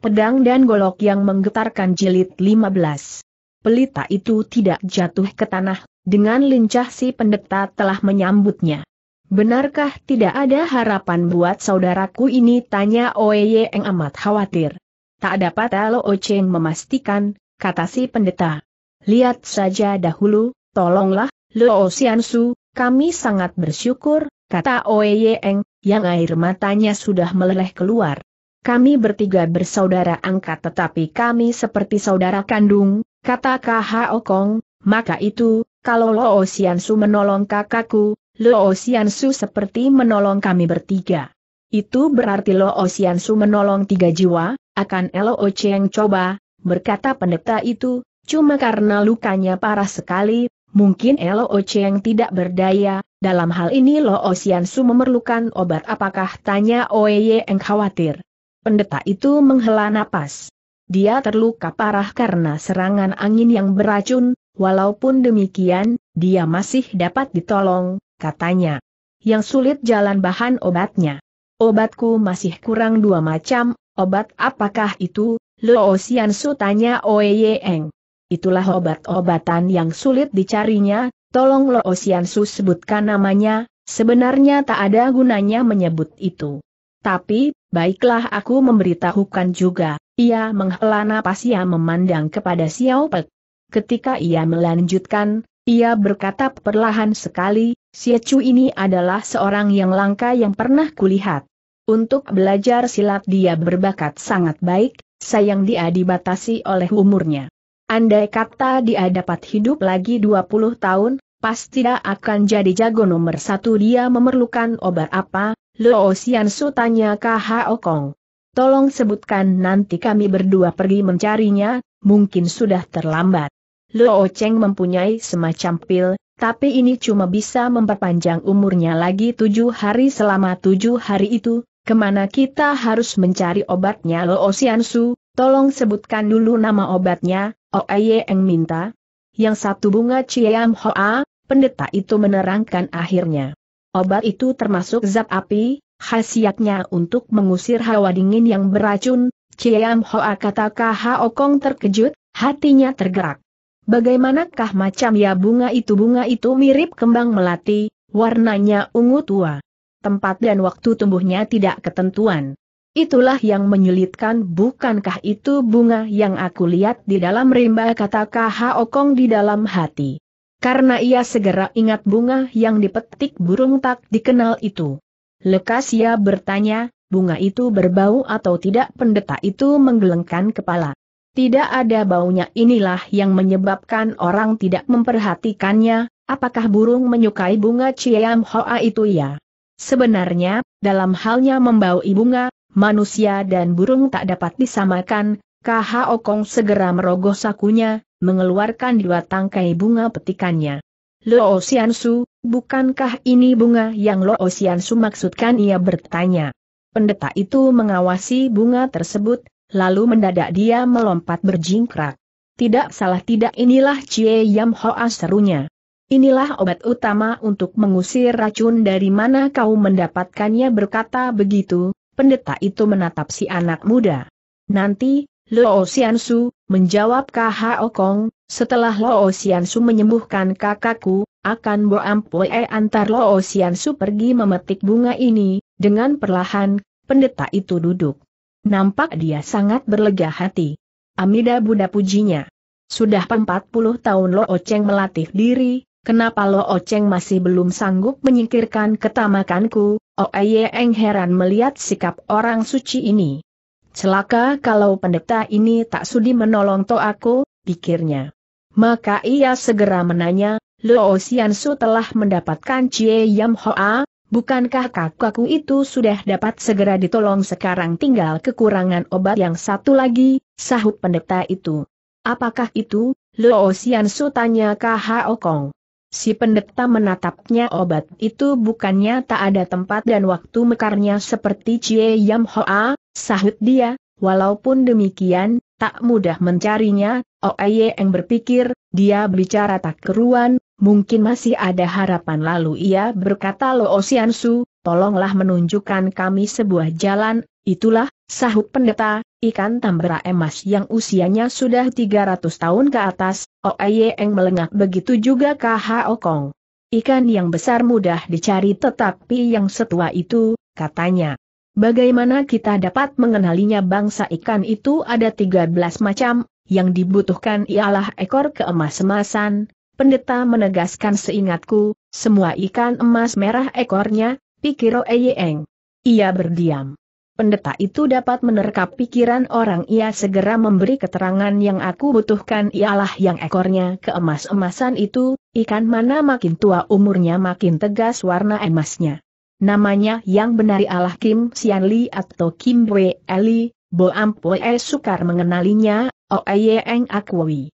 Pedang dan golok yang menggetarkan jilid 15. Pelita itu tidak jatuh ke tanah, dengan lincah si pendeta telah menyambutnya. Benarkah tidak ada harapan buat saudaraku ini? Tanya Oye yang amat khawatir. Tak dapat Lo Ocheng memastikan, kata si pendeta. Lihat saja dahulu, tolonglah, Lo Xiansu, kami sangat bersyukur, kata Oye yang air matanya sudah meleleh keluar kami bertiga bersaudara angkat tetapi kami seperti saudara kandung, kata KH Okong, maka itu, kalau Lo Su menolong kakakku, Lo Su seperti menolong kami bertiga. Itu berarti Lo Su menolong tiga jiwa, akan Lo Cheng coba, berkata pendeta itu, cuma karena lukanya parah sekali, mungkin Lo Cheng tidak berdaya, dalam hal ini Lo Su memerlukan obat apakah tanya Oye yang khawatir. Pendeta itu menghela napas. Dia terluka parah karena serangan angin yang beracun, walaupun demikian, dia masih dapat ditolong, katanya. Yang sulit jalan bahan obatnya. Obatku masih kurang dua macam, obat apakah itu? Luo Xiansu tanya Oe Itulah obat-obatan yang sulit dicarinya, tolong Luo Xiansu sebutkan namanya, sebenarnya tak ada gunanya menyebut itu. Tapi, Baiklah aku memberitahukan juga, ia menghela napas ia memandang kepada Xiao Pek. Ketika ia melanjutkan, ia berkata perlahan sekali, Siacu ini adalah seorang yang langka yang pernah kulihat. Untuk belajar silat dia berbakat sangat baik, sayang dia dibatasi oleh umurnya. Andai kata dia dapat hidup lagi 20 tahun, pasti dia akan jadi jago nomor satu dia memerlukan obat apa, Luo Xiansu tanya KHO Kong. Tolong sebutkan nanti kami berdua pergi mencarinya, mungkin sudah terlambat. Luo Cheng mempunyai semacam pil, tapi ini cuma bisa memperpanjang umurnya lagi tujuh hari selama tujuh hari itu, kemana kita harus mencari obatnya Luo Xiansu, tolong sebutkan dulu nama obatnya, Oye Eng minta. Yang satu bunga Ciam Hoa, pendeta itu menerangkan akhirnya. Obat itu termasuk zat api, khasiatnya untuk mengusir hawa dingin yang beracun, Ciam Hoa kata Hao Kong terkejut, hatinya tergerak. Bagaimanakah macam ya bunga itu? Bunga itu mirip kembang melati, warnanya ungu tua. Tempat dan waktu tumbuhnya tidak ketentuan. Itulah yang menyulitkan bukankah itu bunga yang aku lihat di dalam rimba kata Hao Kong di dalam hati karena ia segera ingat bunga yang dipetik burung tak dikenal itu. Lekas ia bertanya, bunga itu berbau atau tidak pendeta itu menggelengkan kepala. Tidak ada baunya inilah yang menyebabkan orang tidak memperhatikannya, apakah burung menyukai bunga Ciam Hoa itu ya? Sebenarnya, dalam halnya membaui bunga, manusia dan burung tak dapat disamakan, KH Okong segera merogoh sakunya, mengeluarkan dua tangkai bunga petikannya. Lo Xiansu, bukankah ini bunga yang Lo Xiansu maksudkan ia bertanya. Pendeta itu mengawasi bunga tersebut, lalu mendadak dia melompat berjingkrak. Tidak salah tidak inilah Cie Yam Hoa serunya. Inilah obat utama untuk mengusir racun dari mana kau mendapatkannya berkata begitu, pendeta itu menatap si anak muda. Nanti, Luo Xiansu, Menjawab Hao Okong? setelah Lo Xiansu menyembuhkan kakakku, akan Bo Ampue antar Lo Xiansu pergi memetik bunga ini, dengan perlahan, pendeta itu duduk. Nampak dia sangat berlega hati. Amida Buddha pujinya. Sudah 40 tahun Lo Cheng melatih diri, kenapa Lo Cheng masih belum sanggup menyingkirkan ketamakanku, Oeyeng oh, heran melihat sikap orang suci ini. Celaka kalau pendeta ini tak sudi menolong aku, pikirnya. Maka ia segera menanya, Lo Xiansu telah mendapatkan Cie Yam Hoa, bukankah kakakku itu sudah dapat segera ditolong sekarang tinggal kekurangan obat yang satu lagi, sahut pendeta itu. Apakah itu? Lo Xiansu tanya Kha Okong. Si pendeta menatapnya obat itu bukannya tak ada tempat dan waktu mekarnya seperti Cie Yam Hoa, sahut dia, walaupun demikian, tak mudah mencarinya, yang berpikir, dia bicara tak keruan, mungkin masih ada harapan lalu ia berkata Lo Osiansu, tolonglah menunjukkan kami sebuah jalan, itulah, sahut pendeta, ikan tambra emas yang usianya sudah 300 tahun ke atas, Oeyeng oh, melengak begitu juga KH Okong. Ikan yang besar mudah dicari tetapi yang setua itu, katanya. Bagaimana kita dapat mengenalinya bangsa ikan itu ada 13 macam, yang dibutuhkan ialah ekor keemas-emasan, pendeta menegaskan seingatku, semua ikan emas merah ekornya, pikir Oeyeng. Ia berdiam. Pendeta itu dapat menerka pikiran orang ia segera memberi keterangan yang aku butuhkan ialah yang ekornya keemas-emasan itu, ikan mana makin tua umurnya makin tegas warna emasnya. Namanya yang benar ialah Kim Sian Li atau Kim Wei Eli, Boam Poe Sukar mengenalinya, Oeyeng Akwawi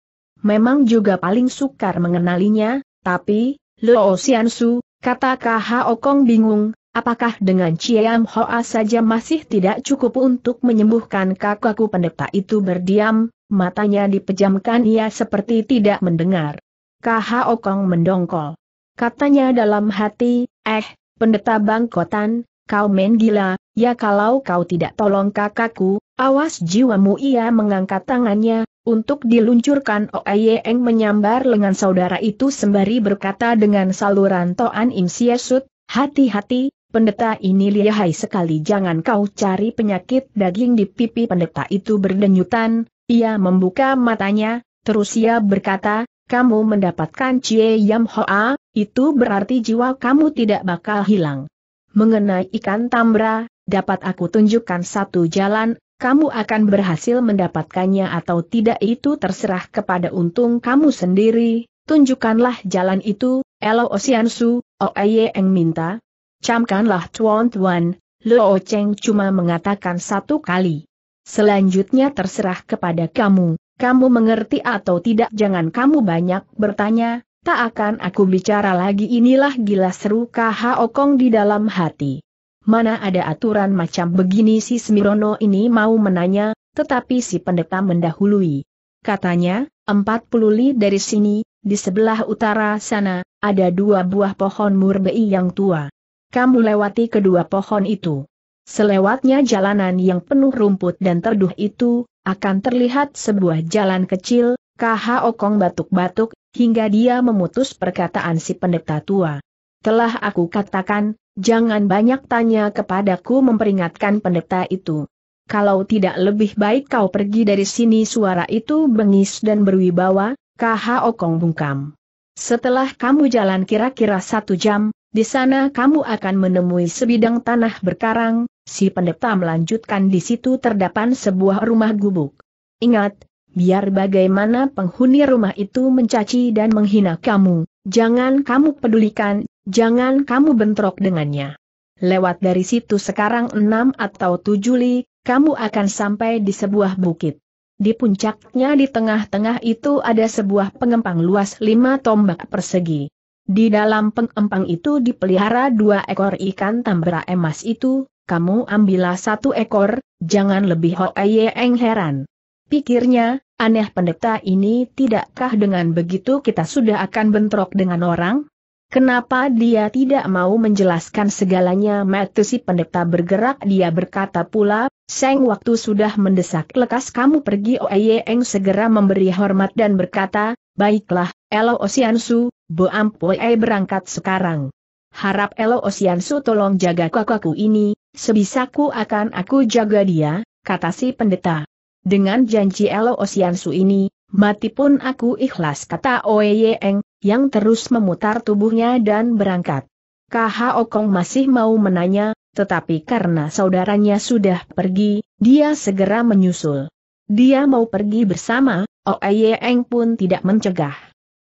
memang juga paling sukar mengenalinya, tapi, Luo Xiansu, kata K.H.O. Okong bingung, apakah dengan Ciam Hoa saja masih tidak cukup untuk menyembuhkan kakakku pendeta itu berdiam, matanya dipejamkan ia seperti tidak mendengar. K.H.O. Okong mendongkol. Katanya dalam hati, eh, pendeta bangkotan, kau main gila, ya kalau kau tidak tolong kakakku, awas jiwamu ia mengangkat tangannya, untuk diluncurkan Oeyeng menyambar lengan saudara itu sembari berkata dengan saluran Toan Im Siesut, hati-hati, pendeta ini lihai sekali jangan kau cari penyakit daging di pipi pendeta itu berdenyutan, ia membuka matanya, terus ia berkata, kamu mendapatkan Cie Yam Hoa, itu berarti jiwa kamu tidak bakal hilang. Mengenai ikan tambra, dapat aku tunjukkan satu jalan, kamu akan berhasil mendapatkannya atau tidak itu terserah kepada untung kamu sendiri, tunjukkanlah jalan itu, Elo Osiansu, Oeye oh Eng minta. Camkanlah Tuan Tuan, Luo Cheng cuma mengatakan satu kali. Selanjutnya terserah kepada kamu, kamu mengerti atau tidak jangan kamu banyak bertanya, tak akan aku bicara lagi inilah gila seru Kho Kong di dalam hati mana ada aturan macam begini si Smirono ini mau menanya, tetapi si pendeta mendahului. Katanya, empat puluh li dari sini, di sebelah utara sana, ada dua buah pohon murbei yang tua. Kamu lewati kedua pohon itu. Selewatnya jalanan yang penuh rumput dan terduh itu, akan terlihat sebuah jalan kecil, KH Okong batuk-batuk, hingga dia memutus perkataan si pendeta tua. Telah aku katakan, Jangan banyak tanya kepadaku memperingatkan pendeta itu. Kalau tidak lebih baik kau pergi dari sini suara itu bengis dan berwibawa, kaha Okong bungkam. Setelah kamu jalan kira-kira satu jam, di sana kamu akan menemui sebidang tanah berkarang, si pendeta melanjutkan di situ terdapat sebuah rumah gubuk. Ingat, biar bagaimana penghuni rumah itu mencaci dan menghina kamu, jangan kamu pedulikan, Jangan kamu bentrok dengannya. Lewat dari situ sekarang enam atau tujuh li, kamu akan sampai di sebuah bukit. Di puncaknya di tengah-tengah itu ada sebuah pengempang luas lima tombak persegi. Di dalam pengempang itu dipelihara dua ekor ikan tambra emas itu, kamu ambillah satu ekor, jangan lebih eng heran. Pikirnya, aneh pendeta ini tidakkah dengan begitu kita sudah akan bentrok dengan orang? Kenapa dia tidak mau menjelaskan segalanya mati si pendeta bergerak dia berkata pula, Seng waktu sudah mendesak lekas kamu pergi Oeyeng oh, segera memberi hormat dan berkata, Baiklah, Elo Osiansu, Bo Ampoe berangkat sekarang. Harap Elo Osiansu tolong jaga kakakku ini, sebisaku akan aku jaga dia, kata si pendeta. Dengan janji Elo Osiansu ini, mati pun aku ikhlas kata Oeyeng, yang terus memutar tubuhnya dan berangkat. KH Okong masih mau menanya, tetapi karena saudaranya sudah pergi, dia segera menyusul. Dia mau pergi bersama, Eng pun tidak mencegah.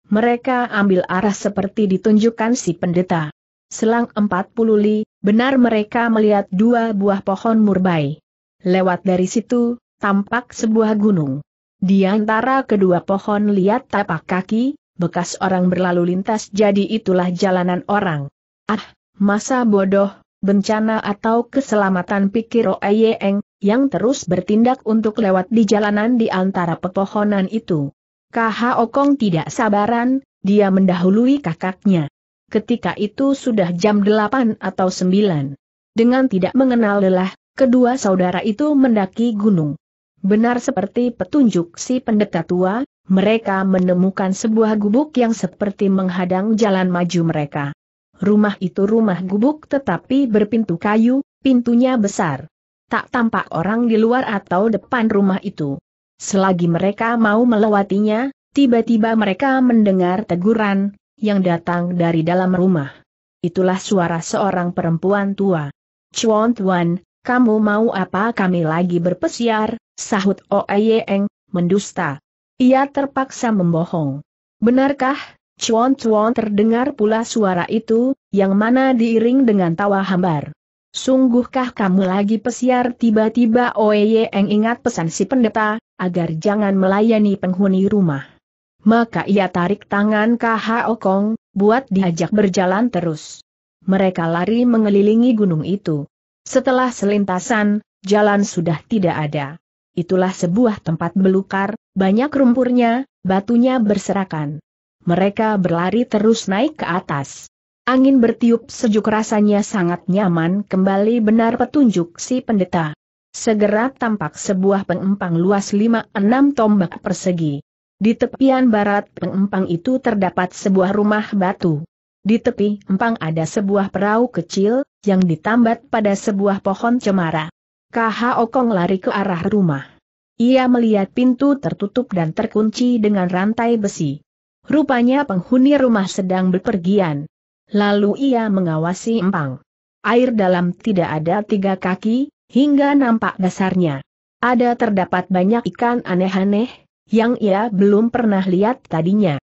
Mereka ambil arah seperti ditunjukkan si pendeta. Selang 40 li, benar mereka melihat dua buah pohon murbai. Lewat dari situ, tampak sebuah gunung. Di antara kedua pohon lihat tapak kaki, bekas orang berlalu lintas jadi itulah jalanan orang. Ah, masa bodoh, bencana atau keselamatan pikir Oeyeng, yang terus bertindak untuk lewat di jalanan di antara pepohonan itu. KH Okong tidak sabaran, dia mendahului kakaknya. Ketika itu sudah jam 8 atau 9. Dengan tidak mengenal lelah, kedua saudara itu mendaki gunung. Benar seperti petunjuk si pendeta tua, mereka menemukan sebuah gubuk yang seperti menghadang jalan maju mereka. Rumah itu rumah gubuk tetapi berpintu kayu, pintunya besar. Tak tampak orang di luar atau depan rumah itu. Selagi mereka mau melewatinya, tiba-tiba mereka mendengar teguran, yang datang dari dalam rumah. Itulah suara seorang perempuan tua. Chuan Tuan, kamu mau apa kami lagi berpesiar, sahut Oeyeng, mendusta. Ia terpaksa membohong. Benarkah, cuan-cuan terdengar pula suara itu, yang mana diiring dengan tawa hambar. Sungguhkah kamu lagi pesiar tiba-tiba Oeyeng ingat pesan si pendeta, agar jangan melayani penghuni rumah. Maka ia tarik tangan KH Okong, buat diajak berjalan terus. Mereka lari mengelilingi gunung itu. Setelah selintasan, jalan sudah tidak ada. Itulah sebuah tempat belukar, banyak rumpurnya, batunya berserakan. Mereka berlari terus naik ke atas. Angin bertiup sejuk rasanya sangat nyaman kembali benar petunjuk si pendeta. Segera tampak sebuah pengempang luas lima enam tombak persegi. Di tepian barat pengempang itu terdapat sebuah rumah batu. Di tepi empang ada sebuah perahu kecil, yang ditambat pada sebuah pohon cemara. KH Okong lari ke arah rumah. Ia melihat pintu tertutup dan terkunci dengan rantai besi. Rupanya penghuni rumah sedang berpergian. Lalu ia mengawasi empang. Air dalam tidak ada tiga kaki, hingga nampak dasarnya. Ada terdapat banyak ikan aneh-aneh, yang ia belum pernah lihat tadinya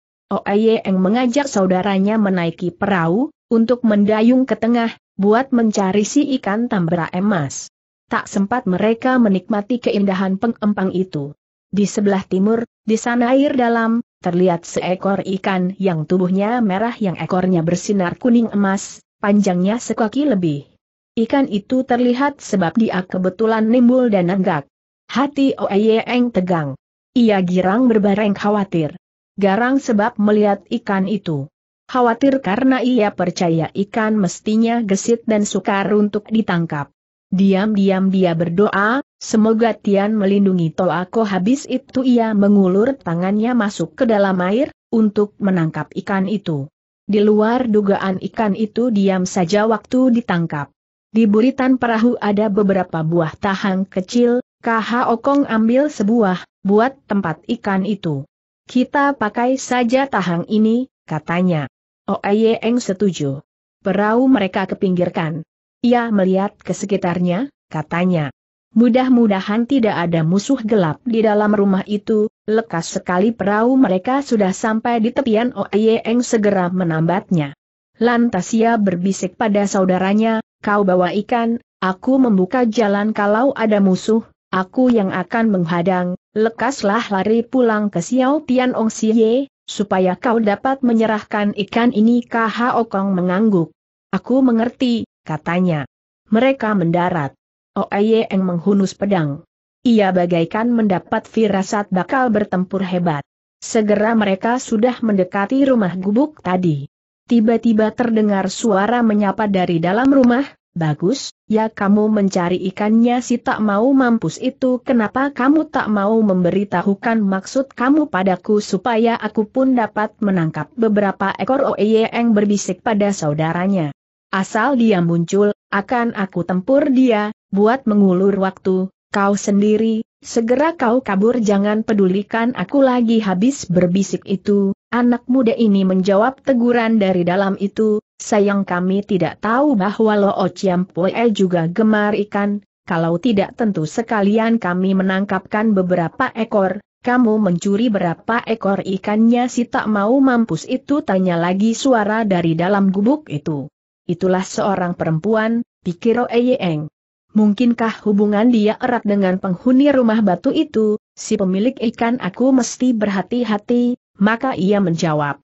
yang mengajak saudaranya menaiki perahu, untuk mendayung ke tengah, buat mencari si ikan tambra emas. Tak sempat mereka menikmati keindahan pengempang itu. Di sebelah timur, di sana air dalam, terlihat seekor ikan yang tubuhnya merah yang ekornya bersinar kuning emas, panjangnya sekaki lebih. Ikan itu terlihat sebab dia kebetulan nimbul dan nenggak. Hati Eng tegang. Ia girang berbareng khawatir garang sebab melihat ikan itu. Khawatir karena ia percaya ikan mestinya gesit dan sukar untuk ditangkap. Diam-diam dia berdoa, semoga Tian melindungi Toako habis itu ia mengulur tangannya masuk ke dalam air, untuk menangkap ikan itu. Di luar dugaan ikan itu diam saja waktu ditangkap. Di buritan perahu ada beberapa buah tahang kecil, KH Okong ambil sebuah, buat tempat ikan itu. Kita pakai saja tahang ini, katanya. Oh, Eng setuju. Perahu mereka kepinggirkan. Ia melihat ke sekitarnya, katanya. Mudah-mudahan tidak ada musuh gelap di dalam rumah itu, lekas sekali perahu mereka sudah sampai di tepian oh, Eng segera menambatnya. Lantas ia berbisik pada saudaranya, kau bawa ikan, aku membuka jalan kalau ada musuh, Aku yang akan menghadang, lekaslah lari pulang ke Xiao Tian Ong Xie, supaya kau dapat menyerahkan ikan ini KH Kong mengangguk. Aku mengerti, katanya. Mereka mendarat. Oeye oh, Eng menghunus pedang. Ia bagaikan mendapat firasat bakal bertempur hebat. Segera mereka sudah mendekati rumah gubuk tadi. Tiba-tiba terdengar suara menyapa dari dalam rumah, Bagus, ya kamu mencari ikannya si tak mau mampus itu kenapa kamu tak mau memberitahukan maksud kamu padaku supaya aku pun dapat menangkap beberapa ekor yang berbisik pada saudaranya. Asal dia muncul, akan aku tempur dia, buat mengulur waktu, kau sendiri, segera kau kabur jangan pedulikan aku lagi habis berbisik itu, anak muda ini menjawab teguran dari dalam itu, Sayang kami tidak tahu bahwa Lo Chiam Pue juga gemar ikan, kalau tidak tentu sekalian kami menangkapkan beberapa ekor, kamu mencuri berapa ekor ikannya si tak mau mampus itu tanya lagi suara dari dalam gubuk itu. Itulah seorang perempuan, pikir Oeyeng. Mungkinkah hubungan dia erat dengan penghuni rumah batu itu, si pemilik ikan aku mesti berhati-hati, maka ia menjawab.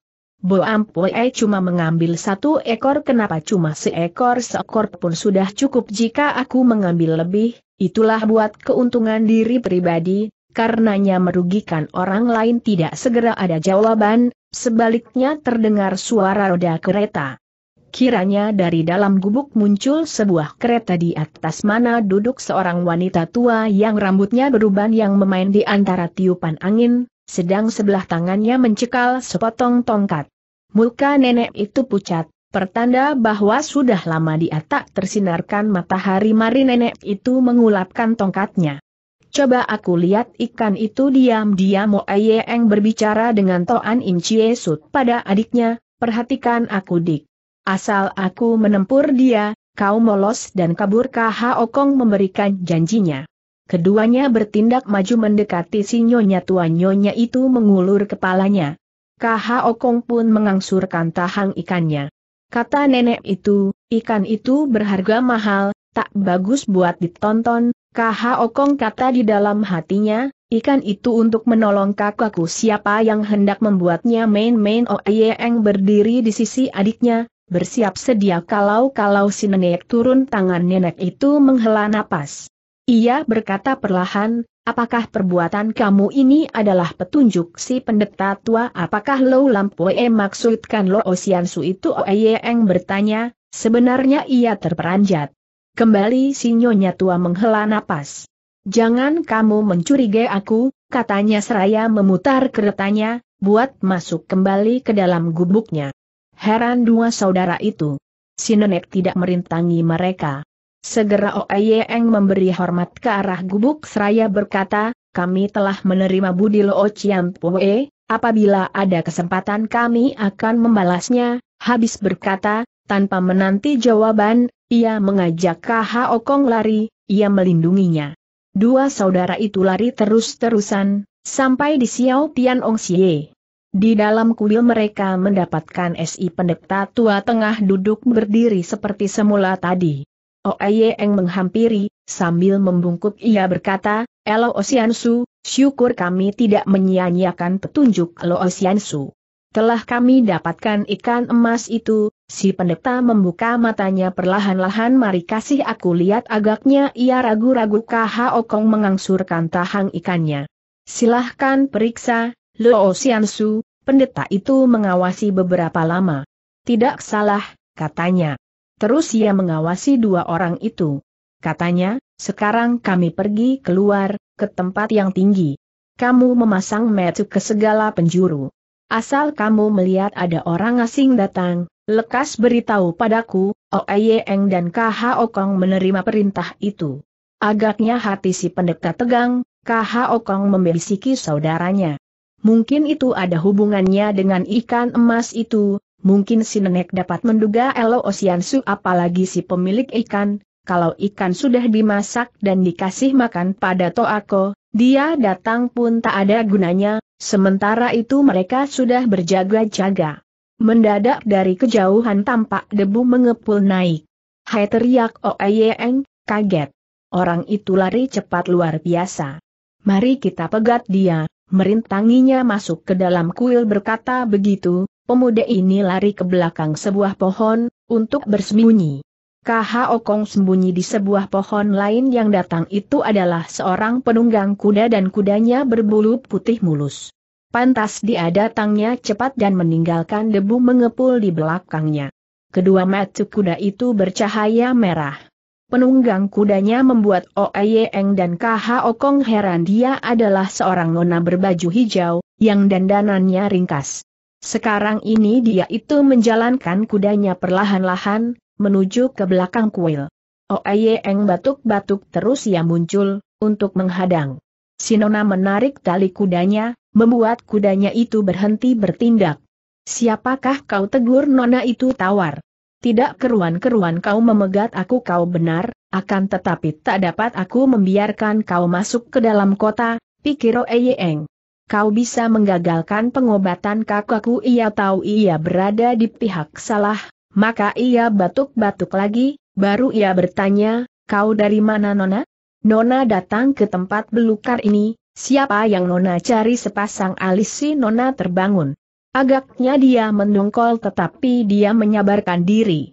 Boampuei eh, cuma mengambil satu ekor kenapa cuma seekor seekor pun sudah cukup jika aku mengambil lebih, itulah buat keuntungan diri pribadi, karenanya merugikan orang lain tidak segera ada jawaban, sebaliknya terdengar suara roda kereta. Kiranya dari dalam gubuk muncul sebuah kereta di atas mana duduk seorang wanita tua yang rambutnya beruban yang memain di antara tiupan angin, sedang sebelah tangannya mencekal sepotong tongkat. Muka nenek itu pucat, pertanda bahwa sudah lama dia tak tersinarkan matahari mari nenek itu mengulapkan tongkatnya. Coba aku lihat ikan itu diam-diam Mo eng berbicara dengan Toan Im Chie Sut pada adiknya, perhatikan aku dik. Asal aku menempur dia, kau molos dan kabur kah? Okong memberikan janjinya. Keduanya bertindak maju mendekati si nyonya tua nyonya itu mengulur kepalanya. KH Okong pun mengangsurkan tahang ikannya. Kata nenek itu, ikan itu berharga mahal, tak bagus buat ditonton, KH Okong kata di dalam hatinya, ikan itu untuk menolong kakakku siapa yang hendak membuatnya main-main Oeyeng oh, berdiri di sisi adiknya, bersiap sedia kalau-kalau si nenek turun tangan nenek itu menghela napas. Ia berkata perlahan, Apakah perbuatan kamu ini adalah petunjuk si pendeta tua? Apakah Lo Lampue maksudkan Lo Osiansu itu? Oeyeng oh, bertanya, sebenarnya ia terperanjat. Kembali si nyonya tua menghela napas. Jangan kamu mencurigai aku, katanya seraya memutar keretanya, buat masuk kembali ke dalam gubuknya. Heran dua saudara itu. Si nenek tidak merintangi mereka. Segera Oeyeng memberi hormat ke arah gubuk seraya berkata, kami telah menerima budi Lo Chiam Pue, apabila ada kesempatan kami akan membalasnya, habis berkata, tanpa menanti jawaban, ia mengajak KH Okong lari, ia melindunginya. Dua saudara itu lari terus-terusan, sampai di Xiao Tian Ong Xie. Di dalam kuil mereka mendapatkan SI pendeta tua tengah duduk berdiri seperti semula tadi. Oh, eng menghampiri, sambil membungkuk ia berkata, Elo Osiansu, syukur kami tidak menyia-nyiakan petunjuk Elo Osiansu. Telah kami dapatkan ikan emas itu, si pendeta membuka matanya perlahan-lahan mari kasih aku lihat agaknya ia ragu-ragu KH Okong mengangsurkan tahang ikannya. Silahkan periksa, Lo Osiansu, pendeta itu mengawasi beberapa lama. Tidak salah, katanya. Terus ia mengawasi dua orang itu. Katanya, sekarang kami pergi keluar, ke tempat yang tinggi. Kamu memasang metu ke segala penjuru. Asal kamu melihat ada orang asing datang, lekas beritahu padaku, Oeyeng oh dan KH Okong menerima perintah itu. Agaknya hati si pendeta tegang, KH Okong membisiki saudaranya. Mungkin itu ada hubungannya dengan ikan emas itu, mungkin si nenek dapat menduga Elo Osiansu apalagi si pemilik ikan, kalau ikan sudah dimasak dan dikasih makan pada Toako, dia datang pun tak ada gunanya, sementara itu mereka sudah berjaga-jaga. Mendadak dari kejauhan tampak debu mengepul naik. Hai teriak Oeyeng, kaget. Orang itu lari cepat luar biasa. Mari kita pegat dia, merintanginya masuk ke dalam kuil berkata begitu, Pemuda ini lari ke belakang sebuah pohon, untuk bersembunyi. KH Okong sembunyi di sebuah pohon lain yang datang itu adalah seorang penunggang kuda dan kudanya berbulu putih mulus. Pantas dia datangnya cepat dan meninggalkan debu mengepul di belakangnya. Kedua mata kuda itu bercahaya merah. Penunggang kudanya membuat Oeyeng dan KH Okong heran dia adalah seorang nona berbaju hijau, yang dandanannya ringkas. Sekarang ini dia itu menjalankan kudanya perlahan-lahan, menuju ke belakang kuil. Oeyeng oh, batuk-batuk terus ia muncul, untuk menghadang. Sinona menarik tali kudanya, membuat kudanya itu berhenti bertindak. Siapakah kau tegur nona itu tawar? Tidak keruan-keruan kau memegat aku kau benar, akan tetapi tak dapat aku membiarkan kau masuk ke dalam kota, pikir Oeyeng kau bisa menggagalkan pengobatan kakakku ia tahu ia berada di pihak salah, maka ia batuk-batuk lagi, baru ia bertanya, kau dari mana Nona? Nona datang ke tempat belukar ini, siapa yang Nona cari sepasang alis si Nona terbangun. Agaknya dia mendongkol tetapi dia menyabarkan diri.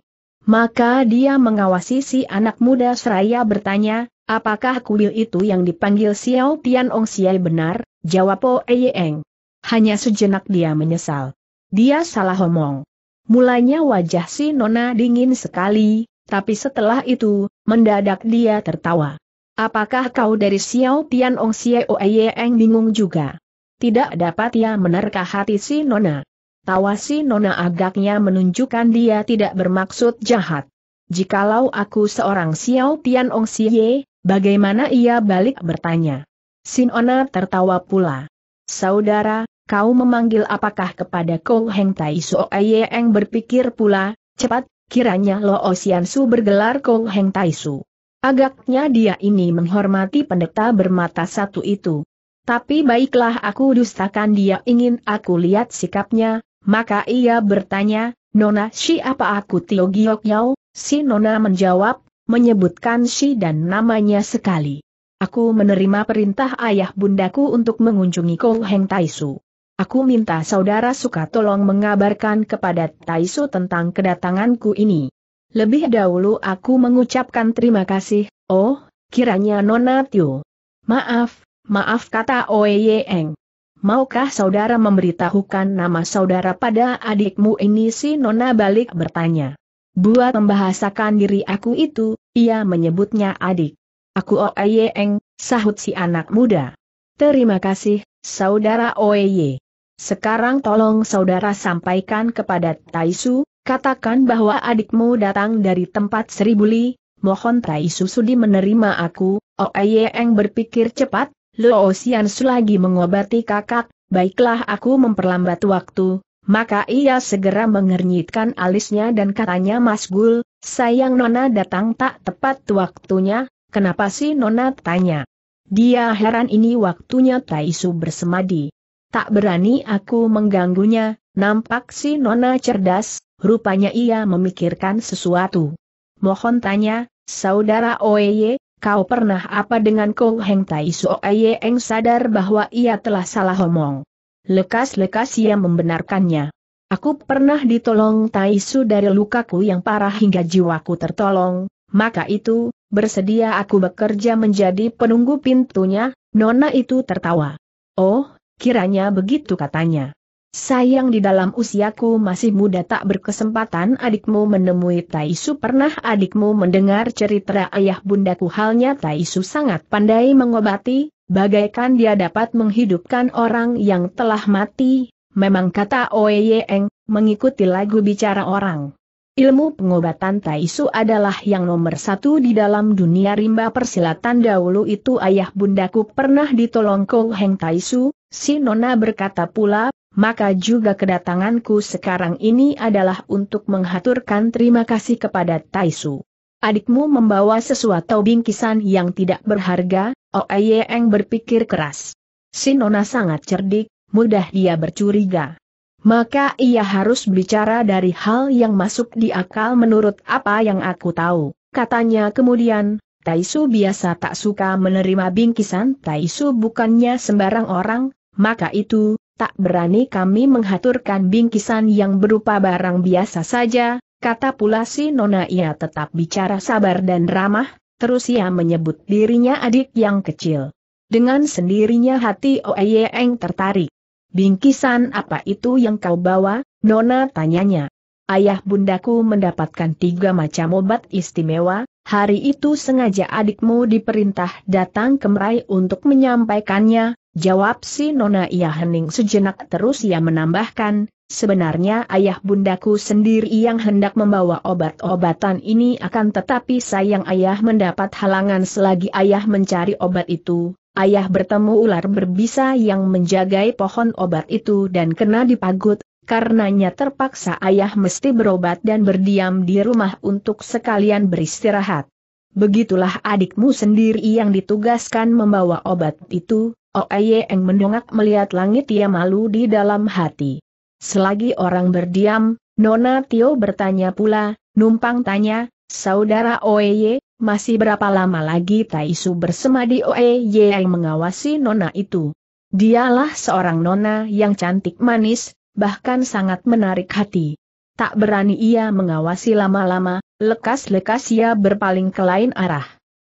Maka dia mengawasi si anak muda seraya bertanya, apakah kuil itu yang dipanggil Xiao Tian Ong Xiai benar? Jawab Po Eyeng. Hanya sejenak dia menyesal. Dia salah omong. Mulanya wajah si Nona dingin sekali, tapi setelah itu, mendadak dia tertawa. Apakah kau dari Xiao Tian Ong Xiao Eyeng bingung juga? Tidak dapat ia ya, menerka hati si Nona. Tawa si Nona agaknya menunjukkan dia tidak bermaksud jahat. Jikalau aku seorang Xiao Tian Ong Xie, bagaimana ia balik bertanya? Sinona tertawa pula. Saudara, kau memanggil apakah kepada Kou Heng Tai So Yang berpikir pula, cepat, kiranya Lo Osian Su bergelar Kou Heng Tai Su. Agaknya dia ini menghormati pendeta bermata satu itu. Tapi baiklah aku dustakan dia ingin aku lihat sikapnya, maka ia bertanya, Nona apa aku Tio Giok Sinona Si Nona menjawab, menyebutkan si dan namanya sekali. Aku menerima perintah ayah bundaku untuk mengunjungi Kou Heng Taisu. Aku minta saudara suka tolong mengabarkan kepada Taisu tentang kedatanganku ini. Lebih dahulu aku mengucapkan terima kasih, oh, kiranya Nona tio. Maaf, maaf kata Oye Eng. Maukah saudara memberitahukan nama saudara pada adikmu ini si Nona balik bertanya. Buat membahasakan diri aku itu, ia menyebutnya adik. Aku Oye Eng, sahut si anak muda. Terima kasih, Saudara Oye. Sekarang tolong saudara sampaikan kepada Taisu, katakan bahwa adikmu datang dari tempat Seribuli, mohon Taisu sudi menerima aku, Oye Eng berpikir cepat, Luo Xiansu lagi mengobati kakak, baiklah aku memperlambat waktu, maka ia segera mengernyitkan alisnya dan katanya Mas Gul, sayang Nona datang tak tepat waktunya, Kenapa sih Nona tanya? Dia heran ini waktunya Taisu bersemadi. Tak berani aku mengganggunya, nampak si Nona cerdas, rupanya ia memikirkan sesuatu. Mohon tanya, saudara Oeye, kau pernah apa dengan kau Heng Taisu Oeye yang sadar bahwa ia telah salah omong. Lekas-lekas ia membenarkannya. Aku pernah ditolong Taisu dari lukaku yang parah hingga jiwaku tertolong, maka itu, bersedia aku bekerja menjadi penunggu pintunya, nona itu tertawa. Oh, kiranya begitu katanya. Sayang di dalam usiaku masih muda tak berkesempatan adikmu menemui Taisu pernah adikmu mendengar cerita ayah bundaku halnya Taisu sangat pandai mengobati, bagaikan dia dapat menghidupkan orang yang telah mati, memang kata Oeyeng, mengikuti lagu bicara orang. Ilmu pengobatan Taisu adalah yang nomor satu di dalam dunia rimba persilatan dahulu itu ayah bundaku pernah ditolong Kou Heng Taisu, si Nona berkata pula, maka juga kedatanganku sekarang ini adalah untuk menghaturkan terima kasih kepada Taisu. Adikmu membawa sesuatu bingkisan yang tidak berharga, Oh Ayeng berpikir keras. Si Nona sangat cerdik, mudah dia bercuriga maka ia harus bicara dari hal yang masuk di akal menurut apa yang aku tahu, katanya kemudian, Taisu biasa tak suka menerima bingkisan Taisu bukannya sembarang orang, maka itu, tak berani kami menghaturkan bingkisan yang berupa barang biasa saja, kata pula si Nona ia tetap bicara sabar dan ramah, terus ia menyebut dirinya adik yang kecil. Dengan sendirinya hati Oeyeng tertarik. Bingkisan apa itu yang kau bawa, Nona tanyanya. Ayah bundaku mendapatkan tiga macam obat istimewa, hari itu sengaja adikmu diperintah datang ke Merai untuk menyampaikannya, jawab si Nona ia hening sejenak terus ia menambahkan, Sebenarnya ayah bundaku sendiri yang hendak membawa obat-obatan ini akan tetapi sayang ayah mendapat halangan selagi ayah mencari obat itu. Ayah bertemu ular berbisa yang menjagai pohon obat itu dan kena dipagut, karenanya terpaksa ayah mesti berobat dan berdiam di rumah untuk sekalian beristirahat. Begitulah adikmu sendiri yang ditugaskan membawa obat itu, Oeyeng oh, mendongak melihat langit ia malu di dalam hati. Selagi orang berdiam, Nona Tio bertanya pula, numpang tanya, Saudara Oeye, masih berapa lama lagi Taisu bersemadi Oeye yang mengawasi Nona itu? Dialah seorang Nona yang cantik manis, bahkan sangat menarik hati. Tak berani ia mengawasi lama-lama, lekas-lekas ia berpaling ke lain arah.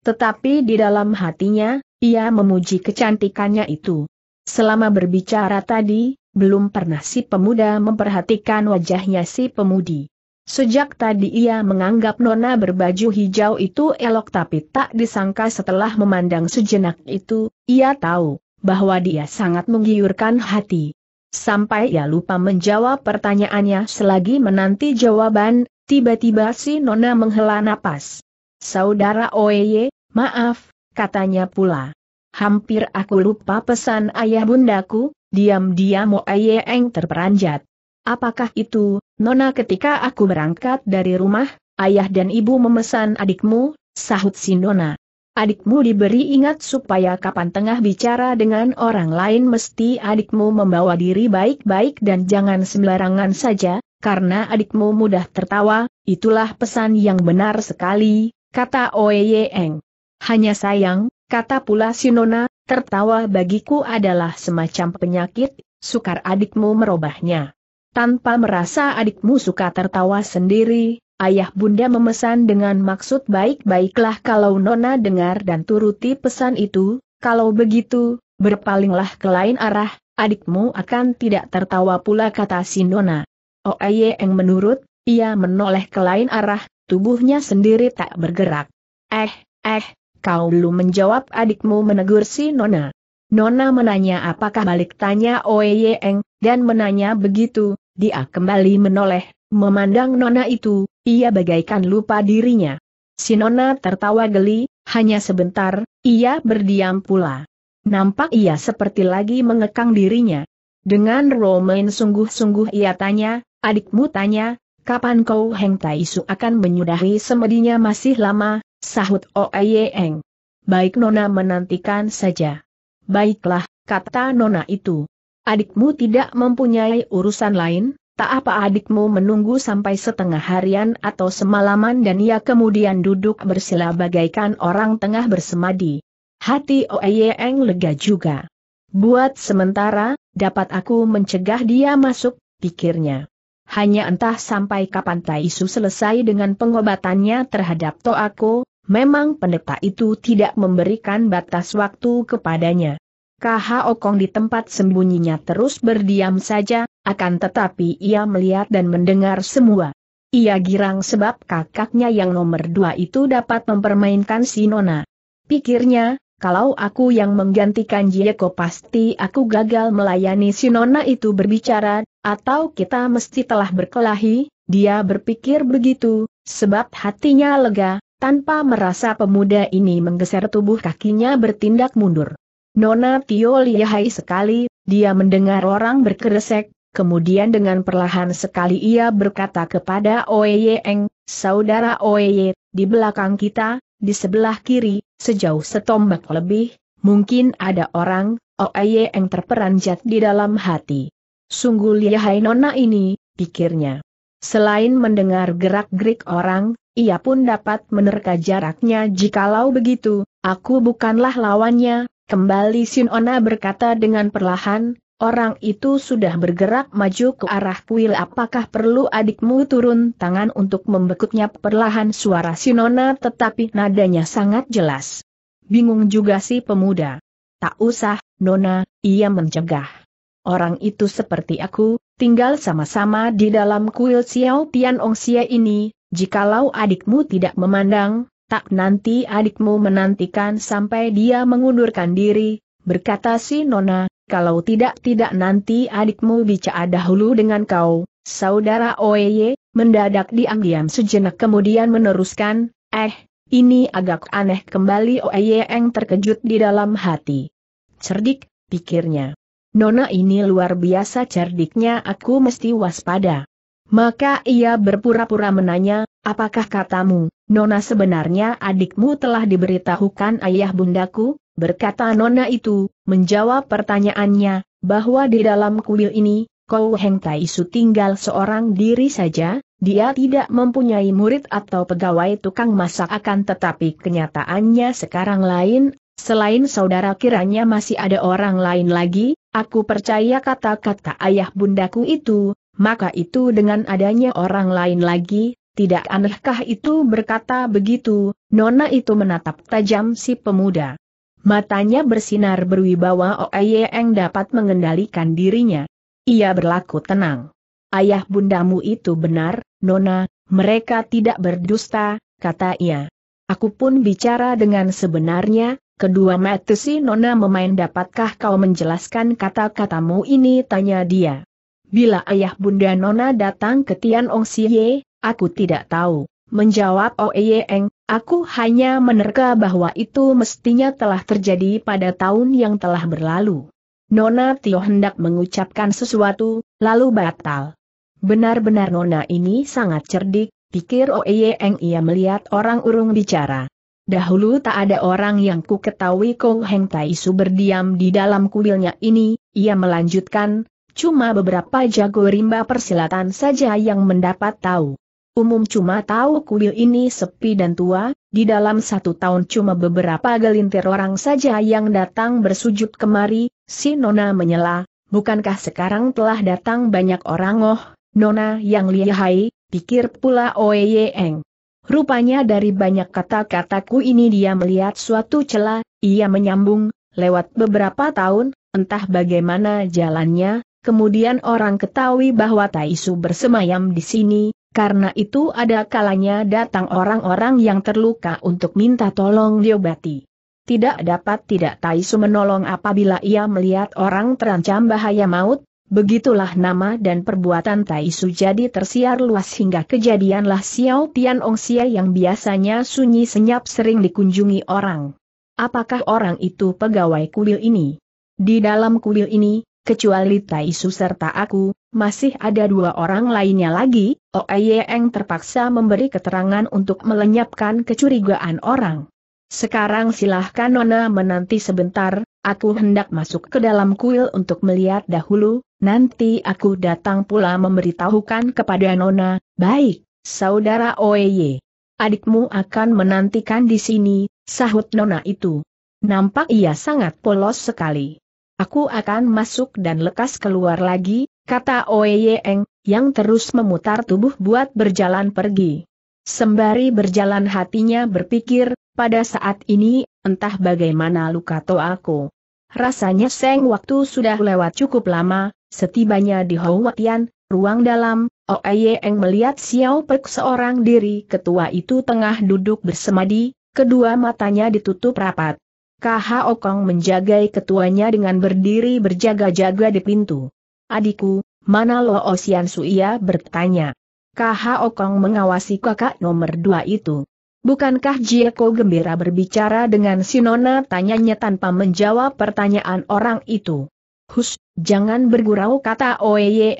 Tetapi di dalam hatinya, ia memuji kecantikannya itu. Selama berbicara tadi, belum pernah si pemuda memperhatikan wajahnya si pemudi. Sejak tadi ia menganggap nona berbaju hijau itu elok tapi tak disangka setelah memandang sejenak itu, ia tahu bahwa dia sangat menggiurkan hati. Sampai ia lupa menjawab pertanyaannya selagi menanti jawaban, tiba-tiba si nona menghela napas. Saudara Oeye, maaf, katanya pula. Hampir aku lupa pesan ayah bundaku, Diam-diam Eng terperanjat. Apakah itu, Nona ketika aku berangkat dari rumah, ayah dan ibu memesan adikmu, sahut si Nona. Adikmu diberi ingat supaya kapan tengah bicara dengan orang lain mesti adikmu membawa diri baik-baik dan jangan sembarangan saja, karena adikmu mudah tertawa, itulah pesan yang benar sekali, kata Eng. Hanya sayang, kata pula Sinona, Tertawa bagiku adalah semacam penyakit, sukar adikmu merubahnya. Tanpa merasa adikmu suka tertawa sendiri, ayah bunda memesan dengan maksud baik-baiklah kalau nona dengar dan turuti pesan itu, kalau begitu, berpalinglah ke lain arah, adikmu akan tidak tertawa pula kata si nona. Oh aye, yang menurut, ia menoleh ke lain arah, tubuhnya sendiri tak bergerak. Eh, eh, Kau belum menjawab adikmu menegur si Nona. Nona menanya apakah balik tanya Oeyeng, dan menanya begitu, dia kembali menoleh, memandang Nona itu, ia bagaikan lupa dirinya. Si Nona tertawa geli, hanya sebentar, ia berdiam pula. Nampak ia seperti lagi mengekang dirinya. Dengan romain sungguh-sungguh ia tanya, adikmu tanya, kapan kau Heng taisu akan menyudahi semedinya masih lama, sahut Oeyeng. Baik Nona menantikan saja. Baiklah, kata Nona itu. Adikmu tidak mempunyai urusan lain, tak apa adikmu menunggu sampai setengah harian atau semalaman dan ia kemudian duduk bersila bagaikan orang tengah bersemadi. Hati Oeyeng lega juga. Buat sementara, dapat aku mencegah dia masuk, pikirnya. Hanya entah sampai kapan Taisu selesai dengan pengobatannya terhadap Toako, memang pendeta itu tidak memberikan batas waktu kepadanya. KH Okong di tempat sembunyinya terus berdiam saja, akan tetapi ia melihat dan mendengar semua. Ia girang sebab kakaknya yang nomor dua itu dapat mempermainkan si Nona. Pikirnya, kalau aku yang menggantikan Jieko pasti aku gagal melayani si Nona itu berbicara, atau kita mesti telah berkelahi, dia berpikir begitu, sebab hatinya lega, tanpa merasa pemuda ini menggeser tubuh kakinya bertindak mundur. Nona Tio lihai sekali, dia mendengar orang berkeresek, kemudian dengan perlahan sekali ia berkata kepada Oye Eng, Saudara Oye, di belakang kita, di sebelah kiri, sejauh setombak lebih, mungkin ada orang, Oye Eng terperanjat di dalam hati. Sungguh lihai nona ini, pikirnya. Selain mendengar gerak-gerik orang, ia pun dapat menerka jaraknya jikalau begitu, aku bukanlah lawannya, kembali Sinona berkata dengan perlahan, orang itu sudah bergerak maju ke arah kuil apakah perlu adikmu turun tangan untuk membekuknya perlahan suara Sinona tetapi nadanya sangat jelas. Bingung juga si pemuda. Tak usah, Nona, ia mencegah. Orang itu seperti aku, tinggal sama-sama di dalam kuil Xiao Tian Ong Xie ini, jikalau adikmu tidak memandang, tak nanti adikmu menantikan sampai dia mengundurkan diri, berkata si Nona, kalau tidak-tidak nanti adikmu bicara dahulu dengan kau, saudara Oeye, mendadak diam-diam sejenak kemudian meneruskan, eh, ini agak aneh kembali Oeye yang terkejut di dalam hati. Cerdik, pikirnya. Nona ini luar biasa cerdiknya aku mesti waspada. Maka ia berpura-pura menanya, apakah katamu, Nona sebenarnya adikmu telah diberitahukan ayah bundaku? Berkata Nona itu, menjawab pertanyaannya, bahwa di dalam kuil ini, Kau Heng Tai tinggal seorang diri saja, dia tidak mempunyai murid atau pegawai tukang masak akan tetapi kenyataannya sekarang lain, Selain saudara kiranya masih ada orang lain lagi, aku percaya kata-kata ayah bundaku itu, maka itu dengan adanya orang lain lagi, tidak anehkah itu berkata begitu, nona itu menatap tajam si pemuda. Matanya bersinar berwibawa yang dapat mengendalikan dirinya. Ia berlaku tenang. Ayah bundamu itu benar, nona, mereka tidak berdusta, kata ia. Aku pun bicara dengan sebenarnya, kedua mata si Nona memain dapatkah kau menjelaskan kata-katamu ini tanya dia. Bila ayah bunda Nona datang ke Tian Ong Siye, aku tidak tahu. Menjawab Oeye oh Eng, aku hanya menerka bahwa itu mestinya telah terjadi pada tahun yang telah berlalu. Nona Tio hendak mengucapkan sesuatu, lalu batal. Benar-benar Nona ini sangat cerdik, pikir Oeye oh Eng ia melihat orang urung bicara. Dahulu tak ada orang yang ku ketahui Kong Heng Taisu berdiam di dalam kuilnya ini, ia melanjutkan, cuma beberapa jago rimba persilatan saja yang mendapat tahu. Umum cuma tahu kuil ini sepi dan tua, di dalam satu tahun cuma beberapa gelintir orang saja yang datang bersujud kemari, si Nona menyela, bukankah sekarang telah datang banyak orang oh, Nona yang lihai, pikir pula Oeyeng. Rupanya dari banyak kata-kataku ini dia melihat suatu celah, ia menyambung, lewat beberapa tahun, entah bagaimana jalannya, kemudian orang ketahui bahwa Taisu bersemayam di sini, karena itu ada kalanya datang orang-orang yang terluka untuk minta tolong diobati. Tidak dapat tidak Taisu menolong apabila ia melihat orang terancam bahaya maut, Begitulah nama dan perbuatan Tai Su jadi tersiar luas hingga kejadianlah Xiao Tian Xia yang biasanya sunyi senyap sering dikunjungi orang. Apakah orang itu pegawai kuil ini? Di dalam kuil ini, kecuali Tai Su serta aku, masih ada dua orang lainnya lagi, Oeyeng oh terpaksa memberi keterangan untuk melenyapkan kecurigaan orang. Sekarang silahkan Nona menanti sebentar, aku hendak masuk ke dalam kuil untuk melihat dahulu, Nanti aku datang pula memberitahukan kepada Nona, baik, saudara Oeye. Adikmu akan menantikan di sini, sahut Nona itu. Nampak ia sangat polos sekali. Aku akan masuk dan lekas keluar lagi, kata Oeye Eng, yang terus memutar tubuh buat berjalan pergi. Sembari berjalan hatinya berpikir, pada saat ini, entah bagaimana luka aku. Rasanya seng waktu sudah lewat cukup lama, Setibanya di Houatian, ruang dalam, Oeyeng oh melihat Xiao Pek seorang diri ketua itu tengah duduk bersemadi, kedua matanya ditutup rapat. KH Okong menjagai ketuanya dengan berdiri berjaga-jaga di pintu. Adikku, mana Lo Osian oh Suia bertanya. KH Okong mengawasi kakak nomor dua itu. Bukankah Jieko gembira berbicara dengan Sinona tanyanya tanpa menjawab pertanyaan orang itu? Hus, jangan bergurau kata Oye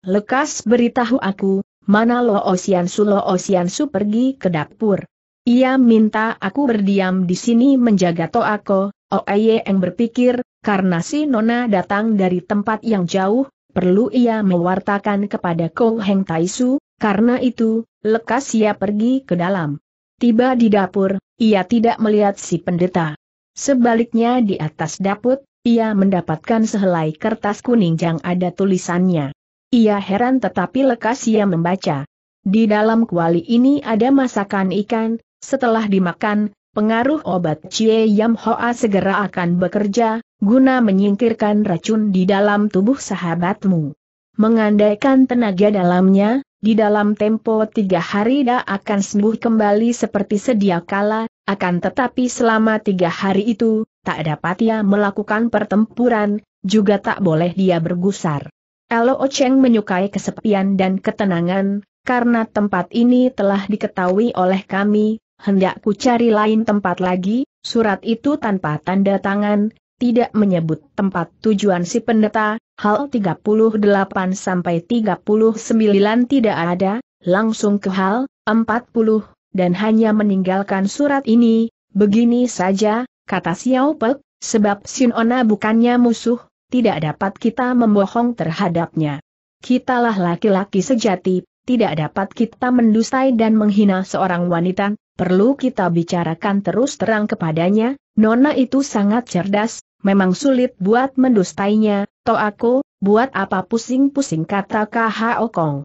Lekas beritahu aku, mana Lo Osian Su Lo Osian Su pergi ke dapur. Ia minta aku berdiam di sini menjaga Toako, Oye berpikir, karena si Nona datang dari tempat yang jauh, perlu ia mewartakan kepada Kou Heng Taisu, karena itu, lekas ia pergi ke dalam. Tiba di dapur, ia tidak melihat si pendeta. Sebaliknya di atas dapur, ia mendapatkan sehelai kertas kuning yang ada tulisannya. Ia heran tetapi lekas ia membaca. Di dalam kuali ini ada masakan ikan, setelah dimakan, pengaruh obat cie Yam Hoa segera akan bekerja, guna menyingkirkan racun di dalam tubuh sahabatmu. Mengandaikan tenaga dalamnya, di dalam tempo tiga hari dah akan sembuh kembali seperti sedia kala, akan tetapi selama tiga hari itu, tak dapat ia melakukan pertempuran, juga tak boleh dia bergusar. Elo Ocheng menyukai kesepian dan ketenangan, karena tempat ini telah diketahui oleh kami, hendakku cari lain tempat lagi, surat itu tanpa tanda tangan, tidak menyebut tempat tujuan si pendeta, hal 38 sampai 39 tidak ada, langsung ke hal 40, dan hanya meninggalkan surat ini, begini saja, kata Xiao Pek, sebab Sinona bukannya musuh, tidak dapat kita membohong terhadapnya. Kitalah laki-laki sejati, tidak dapat kita mendustai dan menghina seorang wanita, perlu kita bicarakan terus terang kepadanya, Nona itu sangat cerdas, memang sulit buat mendustainya, to aku, buat apa pusing-pusing kata KHO Kong.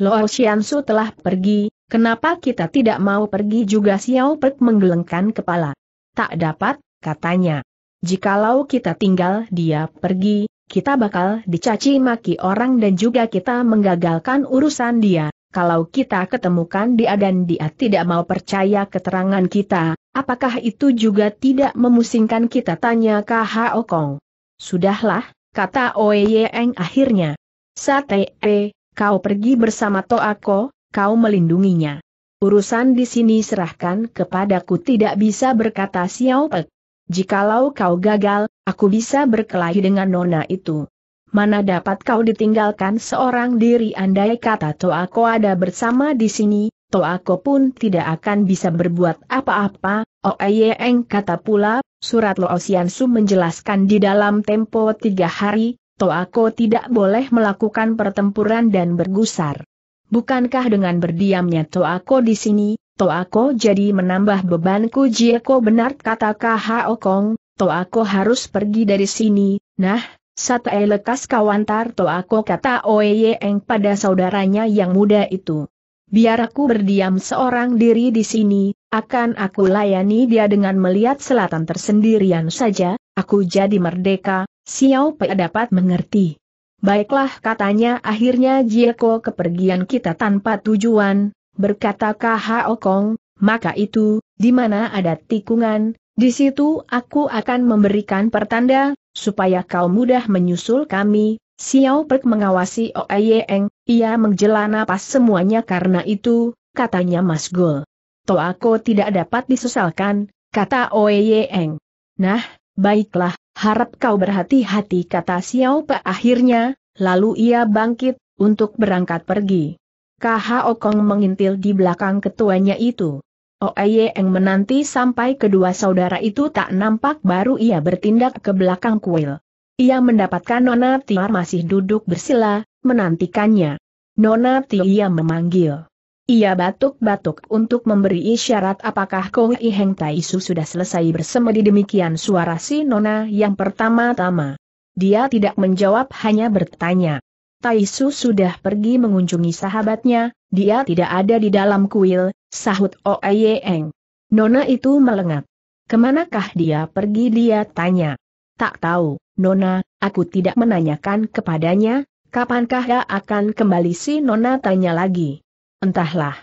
Lo Xiansu telah pergi, Kenapa kita tidak mau pergi juga Xiao Pek menggelengkan kepala. Tak dapat, katanya. Jikalau kita tinggal dia pergi, kita bakal dicaci maki orang dan juga kita menggagalkan urusan dia. Kalau kita ketemukan dia dan dia tidak mau percaya keterangan kita, apakah itu juga tidak memusingkan kita tanya KH Okong. Sudahlah, kata Oeyeng akhirnya. Satee, kau pergi bersama Toako, kau melindunginya. Urusan di sini serahkan kepadaku tidak bisa berkata Xiao Pek. Jikalau kau gagal, aku bisa berkelahi dengan nona itu. Mana dapat kau ditinggalkan seorang diri andai kata Toako ada bersama di sini, Toako pun tidak akan bisa berbuat apa-apa, Oh iya, eng kata pula, surat Lo menjelaskan di dalam tempo tiga hari, Toako tidak boleh melakukan pertempuran dan bergusar. Bukankah dengan berdiamnya Toako di sini, Toako jadi menambah bebanku Jieko benar kata K.H.O. Oh Kong, Toako harus pergi dari sini, nah, satai lekas kawantar Toako kata Oye Yeeng pada saudaranya yang muda itu. Biar aku berdiam seorang diri di sini, akan aku layani dia dengan melihat selatan tersendirian saja, aku jadi merdeka, Xiao Pe dapat mengerti. Baiklah katanya akhirnya Jieko kepergian kita tanpa tujuan, berkata KHO Kong, maka itu, di mana ada tikungan, di situ aku akan memberikan pertanda, supaya kau mudah menyusul kami. Xiao Pek mengawasi Oeyeng, ia menjelana pas semuanya karena itu, katanya Mas Gol. Gul. aku tidak dapat disesalkan, kata Oeyeng. Nah, baiklah, harap kau berhati-hati kata Xiao Pe akhirnya, lalu ia bangkit, untuk berangkat pergi. Kha Okong mengintil di belakang ketuanya itu. Oye oh, Eng menanti sampai kedua saudara itu tak nampak baru ia bertindak ke belakang kuil. Ia mendapatkan Nona Tiar masih duduk bersila, menantikannya. Nona Tia memanggil. Ia batuk-batuk untuk memberi isyarat apakah Kong Heng Taisu sudah selesai bersemedi demikian suara si Nona yang pertama-tama. Dia tidak menjawab hanya bertanya. Taisu sudah pergi mengunjungi sahabatnya, dia tidak ada di dalam kuil, sahut Oeyeng. Nona itu melengak. Kemanakah dia pergi dia tanya. Tak tahu, Nona, aku tidak menanyakan kepadanya, kapankah dia akan kembali si Nona tanya lagi. Entahlah.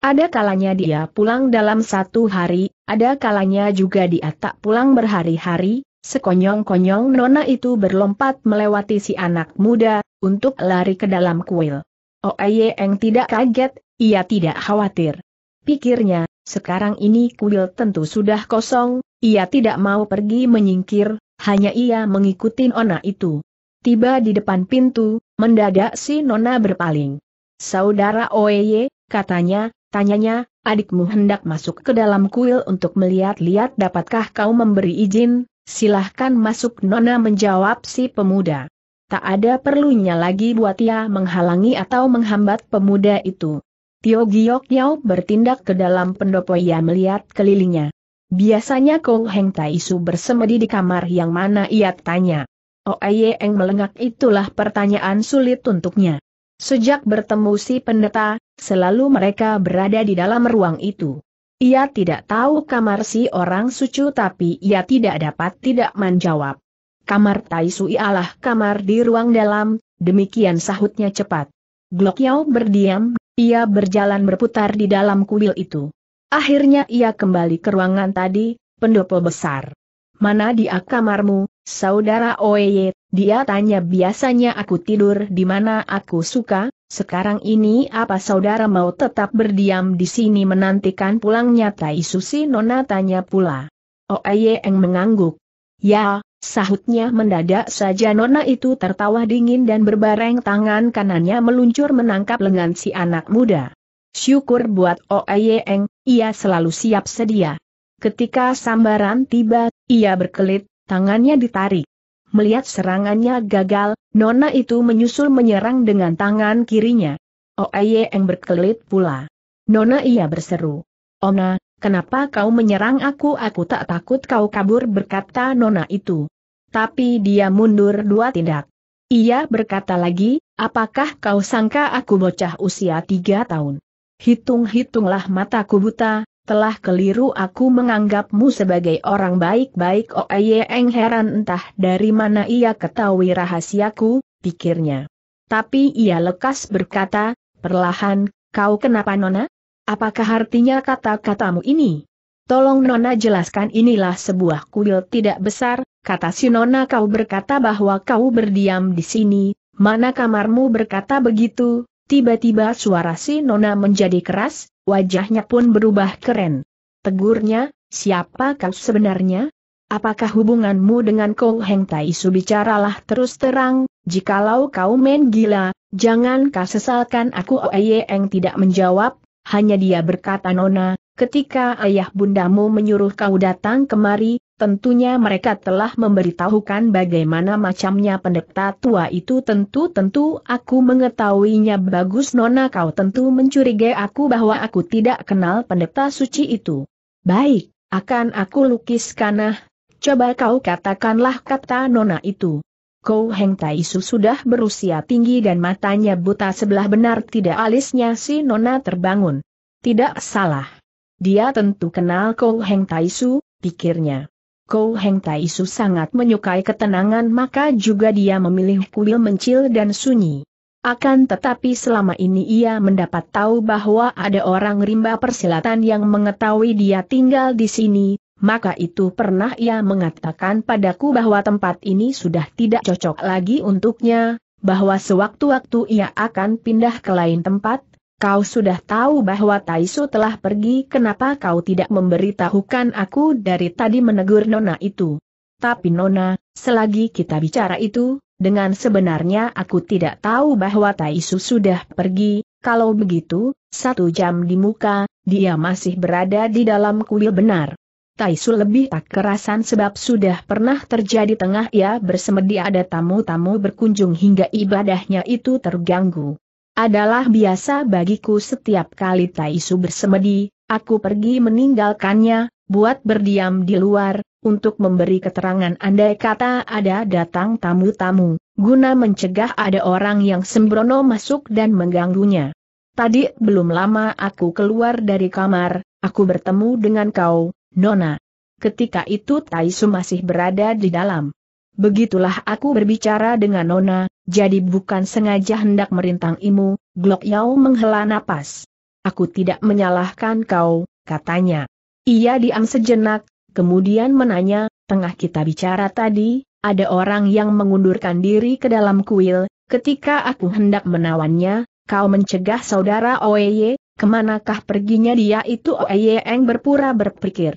Ada kalanya dia pulang dalam satu hari, ada kalanya juga dia tak pulang berhari-hari, sekonyong-konyong nona itu berlompat melewati si anak muda, untuk lari ke dalam kuil. Oh Oeyeng tidak kaget, ia tidak khawatir. Pikirnya, sekarang ini kuil tentu sudah kosong, ia tidak mau pergi menyingkir, hanya ia mengikuti nona itu. Tiba di depan pintu, mendadak si nona berpaling. Saudara Oeye, katanya, tanyanya, adikmu hendak masuk ke dalam kuil untuk melihat-lihat dapatkah kau memberi izin, silahkan masuk Nona menjawab si pemuda. Tak ada perlunya lagi buat ia menghalangi atau menghambat pemuda itu. Tio Giok Yao bertindak ke dalam pendopo ia melihat kelilingnya. Biasanya Kong Heng Taisu bersemedi di kamar yang mana ia tanya. Oeye Eng melengak itulah pertanyaan sulit untuknya. Sejak bertemu si pendeta, selalu mereka berada di dalam ruang itu. Ia tidak tahu kamar si orang suci tapi ia tidak dapat tidak menjawab. Kamar Tai Sui ialah kamar di ruang dalam, demikian sahutnya cepat. Glock Yao berdiam, ia berjalan berputar di dalam kuil itu. Akhirnya ia kembali ke ruangan tadi, pendopo besar. Mana dia kamarmu, Saudara Oye, dia tanya biasanya aku tidur di mana aku suka, sekarang ini apa saudara mau tetap berdiam di sini menantikan pulangnya Tai Susi Nona tanya pula. Oye yang mengangguk. Ya, sahutnya mendadak saja Nona itu tertawa dingin dan berbareng tangan kanannya meluncur menangkap lengan si anak muda. Syukur buat Oye Eng, ia selalu siap sedia. Ketika sambaran tiba, ia berkelit, tangannya ditarik. Melihat serangannya gagal, Nona itu menyusul menyerang dengan tangan kirinya. Oeye oh, yang berkelit pula. Nona ia berseru. Oh, Ona, kenapa kau menyerang aku? Aku tak takut kau kabur berkata Nona itu. Tapi dia mundur dua tindak. Ia berkata lagi, apakah kau sangka aku bocah usia tiga tahun? Hitung-hitunglah mataku buta, telah keliru aku menganggapmu sebagai orang baik-baik Oeye oh, Eng heran entah dari mana ia ketahui rahasiaku, pikirnya. Tapi ia lekas berkata, perlahan, kau kenapa Nona? Apakah artinya kata-katamu ini? Tolong Nona jelaskan inilah sebuah kuil tidak besar, kata si Nona kau berkata bahwa kau berdiam di sini, mana kamarmu berkata begitu, tiba-tiba suara si Nona menjadi keras, Wajahnya pun berubah keren. Tegurnya, siapa kau sebenarnya? Apakah hubunganmu dengan Kong Heng Taisu bicaralah terus terang, jikalau kau main gila, jangan kau sesalkan aku Oeyeng tidak menjawab, hanya dia berkata Nona, ketika ayah bundamu menyuruh kau datang kemari, Tentunya mereka telah memberitahukan bagaimana macamnya pendeta tua itu tentu-tentu aku mengetahuinya bagus nona kau tentu mencurigai aku bahwa aku tidak kenal pendeta suci itu. Baik, akan aku lukiskanah, coba kau katakanlah kata nona itu. Kau Heng Taisu sudah berusia tinggi dan matanya buta sebelah benar tidak alisnya si nona terbangun. Tidak salah. Dia tentu kenal Kau Heng Taisu, pikirnya. Kou Heng Su sangat menyukai ketenangan maka juga dia memilih kuil mencil dan sunyi. Akan tetapi selama ini ia mendapat tahu bahwa ada orang rimba persilatan yang mengetahui dia tinggal di sini, maka itu pernah ia mengatakan padaku bahwa tempat ini sudah tidak cocok lagi untuknya, bahwa sewaktu-waktu ia akan pindah ke lain tempat, Kau sudah tahu bahwa Taisu telah pergi kenapa kau tidak memberitahukan aku dari tadi menegur Nona itu. Tapi Nona, selagi kita bicara itu, dengan sebenarnya aku tidak tahu bahwa Taisu sudah pergi, kalau begitu, satu jam di muka, dia masih berada di dalam kuil benar. Taisu lebih tak kerasan sebab sudah pernah terjadi tengah ia bersemedi ada tamu-tamu berkunjung hingga ibadahnya itu terganggu adalah biasa bagiku setiap kali Taisu bersemedi, aku pergi meninggalkannya, buat berdiam di luar, untuk memberi keterangan andai kata ada datang tamu-tamu, guna mencegah ada orang yang sembrono masuk dan mengganggunya. Tadi belum lama aku keluar dari kamar, aku bertemu dengan kau, Nona. Ketika itu Taisu masih berada di dalam. Begitulah aku berbicara dengan Nona, jadi bukan sengaja hendak merintang imu, Glock Yao menghela napas. Aku tidak menyalahkan kau, katanya. Ia diam sejenak, kemudian menanya, tengah kita bicara tadi, ada orang yang mengundurkan diri ke dalam kuil, ketika aku hendak menawannya, kau mencegah saudara Oeye, kemanakah perginya dia itu Oeye Eng berpura berpikir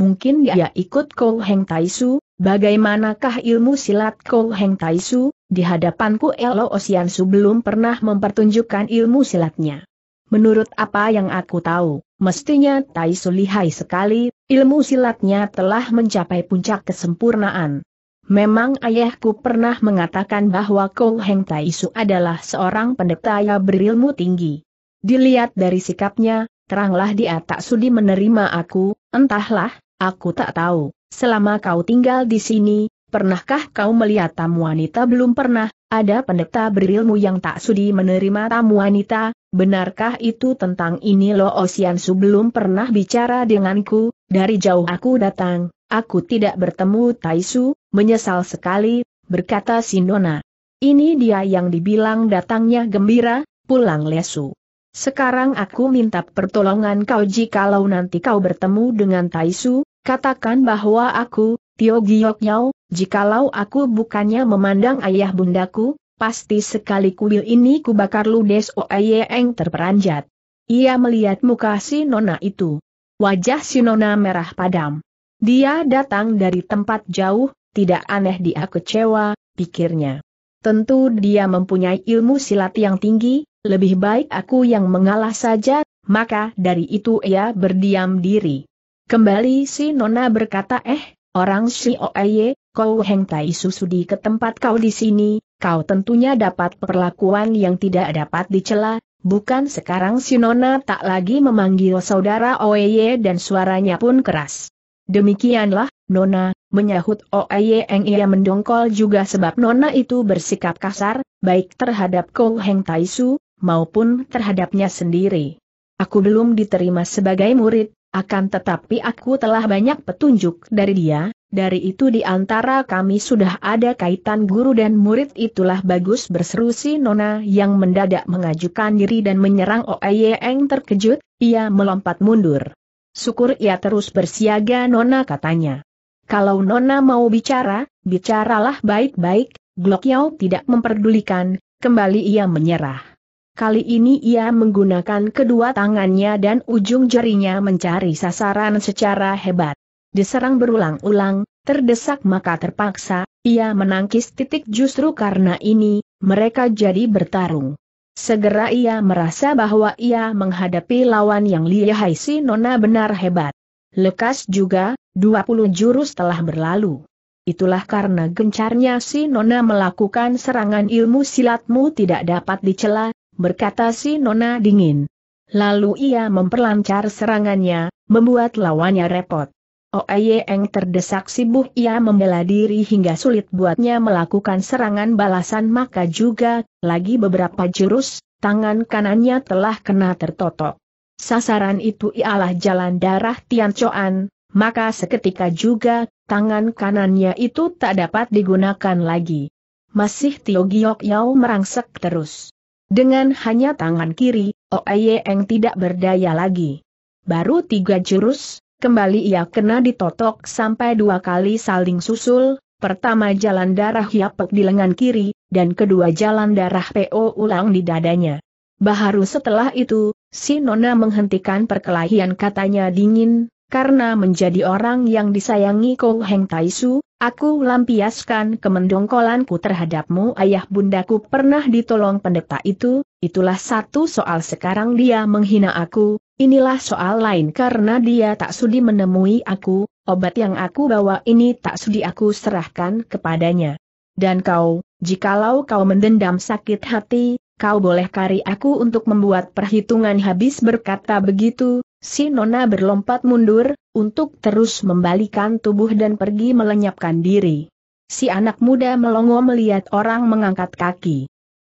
mungkin ya. dia ikut Kou Heng Taisu, bagaimanakah ilmu silat Kou Heng Taisu, di hadapanku Elo Osiansu belum pernah mempertunjukkan ilmu silatnya. Menurut apa yang aku tahu, mestinya Taisu lihai sekali, ilmu silatnya telah mencapai puncak kesempurnaan. Memang ayahku pernah mengatakan bahwa Kou Heng Taisu adalah seorang pendeta yang berilmu tinggi. Dilihat dari sikapnya, teranglah dia tak sudi menerima aku, entahlah, Aku tak tahu, selama kau tinggal di sini, pernahkah kau melihat tamu wanita belum pernah, ada pendeta berilmu yang tak sudi menerima tamu wanita, benarkah itu tentang ini Lo Osiansu belum pernah bicara denganku, dari jauh aku datang, aku tidak bertemu Taisu, menyesal sekali, berkata Sinona. Ini dia yang dibilang datangnya gembira, pulang lesu. Sekarang aku minta pertolongan kau jikalau nanti kau bertemu dengan Taisu, Katakan bahwa aku, Tio Giyok Nyao, jikalau aku bukannya memandang ayah bundaku, pasti sekali kuil ini kubakar ludes Eng terperanjat. Ia melihat muka si nona itu. Wajah si nona merah padam. Dia datang dari tempat jauh, tidak aneh dia kecewa, pikirnya. Tentu dia mempunyai ilmu silat yang tinggi, lebih baik aku yang mengalah saja, maka dari itu ia berdiam diri. Kembali si Nona berkata eh, orang si Oeye, kau hengtai susudi ke tempat kau di sini, kau tentunya dapat perlakuan yang tidak dapat dicela, bukan sekarang si Nona tak lagi memanggil saudara Oeye dan suaranya pun keras. Demikianlah, Nona, menyahut Oeye yang ia mendongkol juga sebab Nona itu bersikap kasar, baik terhadap kau Heng Taisu, maupun terhadapnya sendiri. Aku belum diterima sebagai murid, akan tetapi aku telah banyak petunjuk dari dia, dari itu di antara kami sudah ada kaitan guru dan murid itulah bagus berseru si Nona yang mendadak mengajukan diri dan menyerang yang terkejut, ia melompat mundur. Syukur ia terus bersiaga Nona katanya. Kalau Nona mau bicara, bicaralah baik-baik, Glock tidak memperdulikan, kembali ia menyerah. Kali ini ia menggunakan kedua tangannya dan ujung jarinya mencari sasaran secara hebat. Diserang berulang-ulang, terdesak maka terpaksa, ia menangkis titik justru karena ini, mereka jadi bertarung. Segera ia merasa bahwa ia menghadapi lawan yang lihai si Nona benar hebat. Lekas juga, 20 jurus telah berlalu. Itulah karena gencarnya si Nona melakukan serangan ilmu silatmu tidak dapat dicela, berkata si Nona dingin. Lalu ia memperlancar serangannya, membuat lawannya repot. Oeyeng oh, terdesak sibuk ia membela diri hingga sulit buatnya melakukan serangan balasan maka juga, lagi beberapa jurus, tangan kanannya telah kena tertotok. Sasaran itu ialah jalan darah Tian Tiancoan, maka seketika juga, tangan kanannya itu tak dapat digunakan lagi. Masih Tio Giok Yao merangsek terus. Dengan hanya tangan kiri, Oeyeng oh tidak berdaya lagi. Baru tiga jurus, kembali ia kena ditotok sampai dua kali saling susul, pertama jalan darah hiapek di lengan kiri, dan kedua jalan darah PO ulang di dadanya. Baharu setelah itu, si Nona menghentikan perkelahian katanya dingin, karena menjadi orang yang disayangi Kou Heng Taisu, Aku lampiaskan kemendongkolanku terhadapmu ayah bundaku pernah ditolong pendeta itu, itulah satu soal sekarang dia menghina aku, inilah soal lain karena dia tak sudi menemui aku, obat yang aku bawa ini tak sudi aku serahkan kepadanya. Dan kau, jikalau kau mendendam sakit hati, kau boleh kari aku untuk membuat perhitungan habis berkata begitu, si Nona berlompat mundur, untuk terus membalikan tubuh dan pergi melenyapkan diri. Si anak muda melongo melihat orang mengangkat kaki.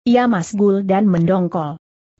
Ia masgul dan mendongkol.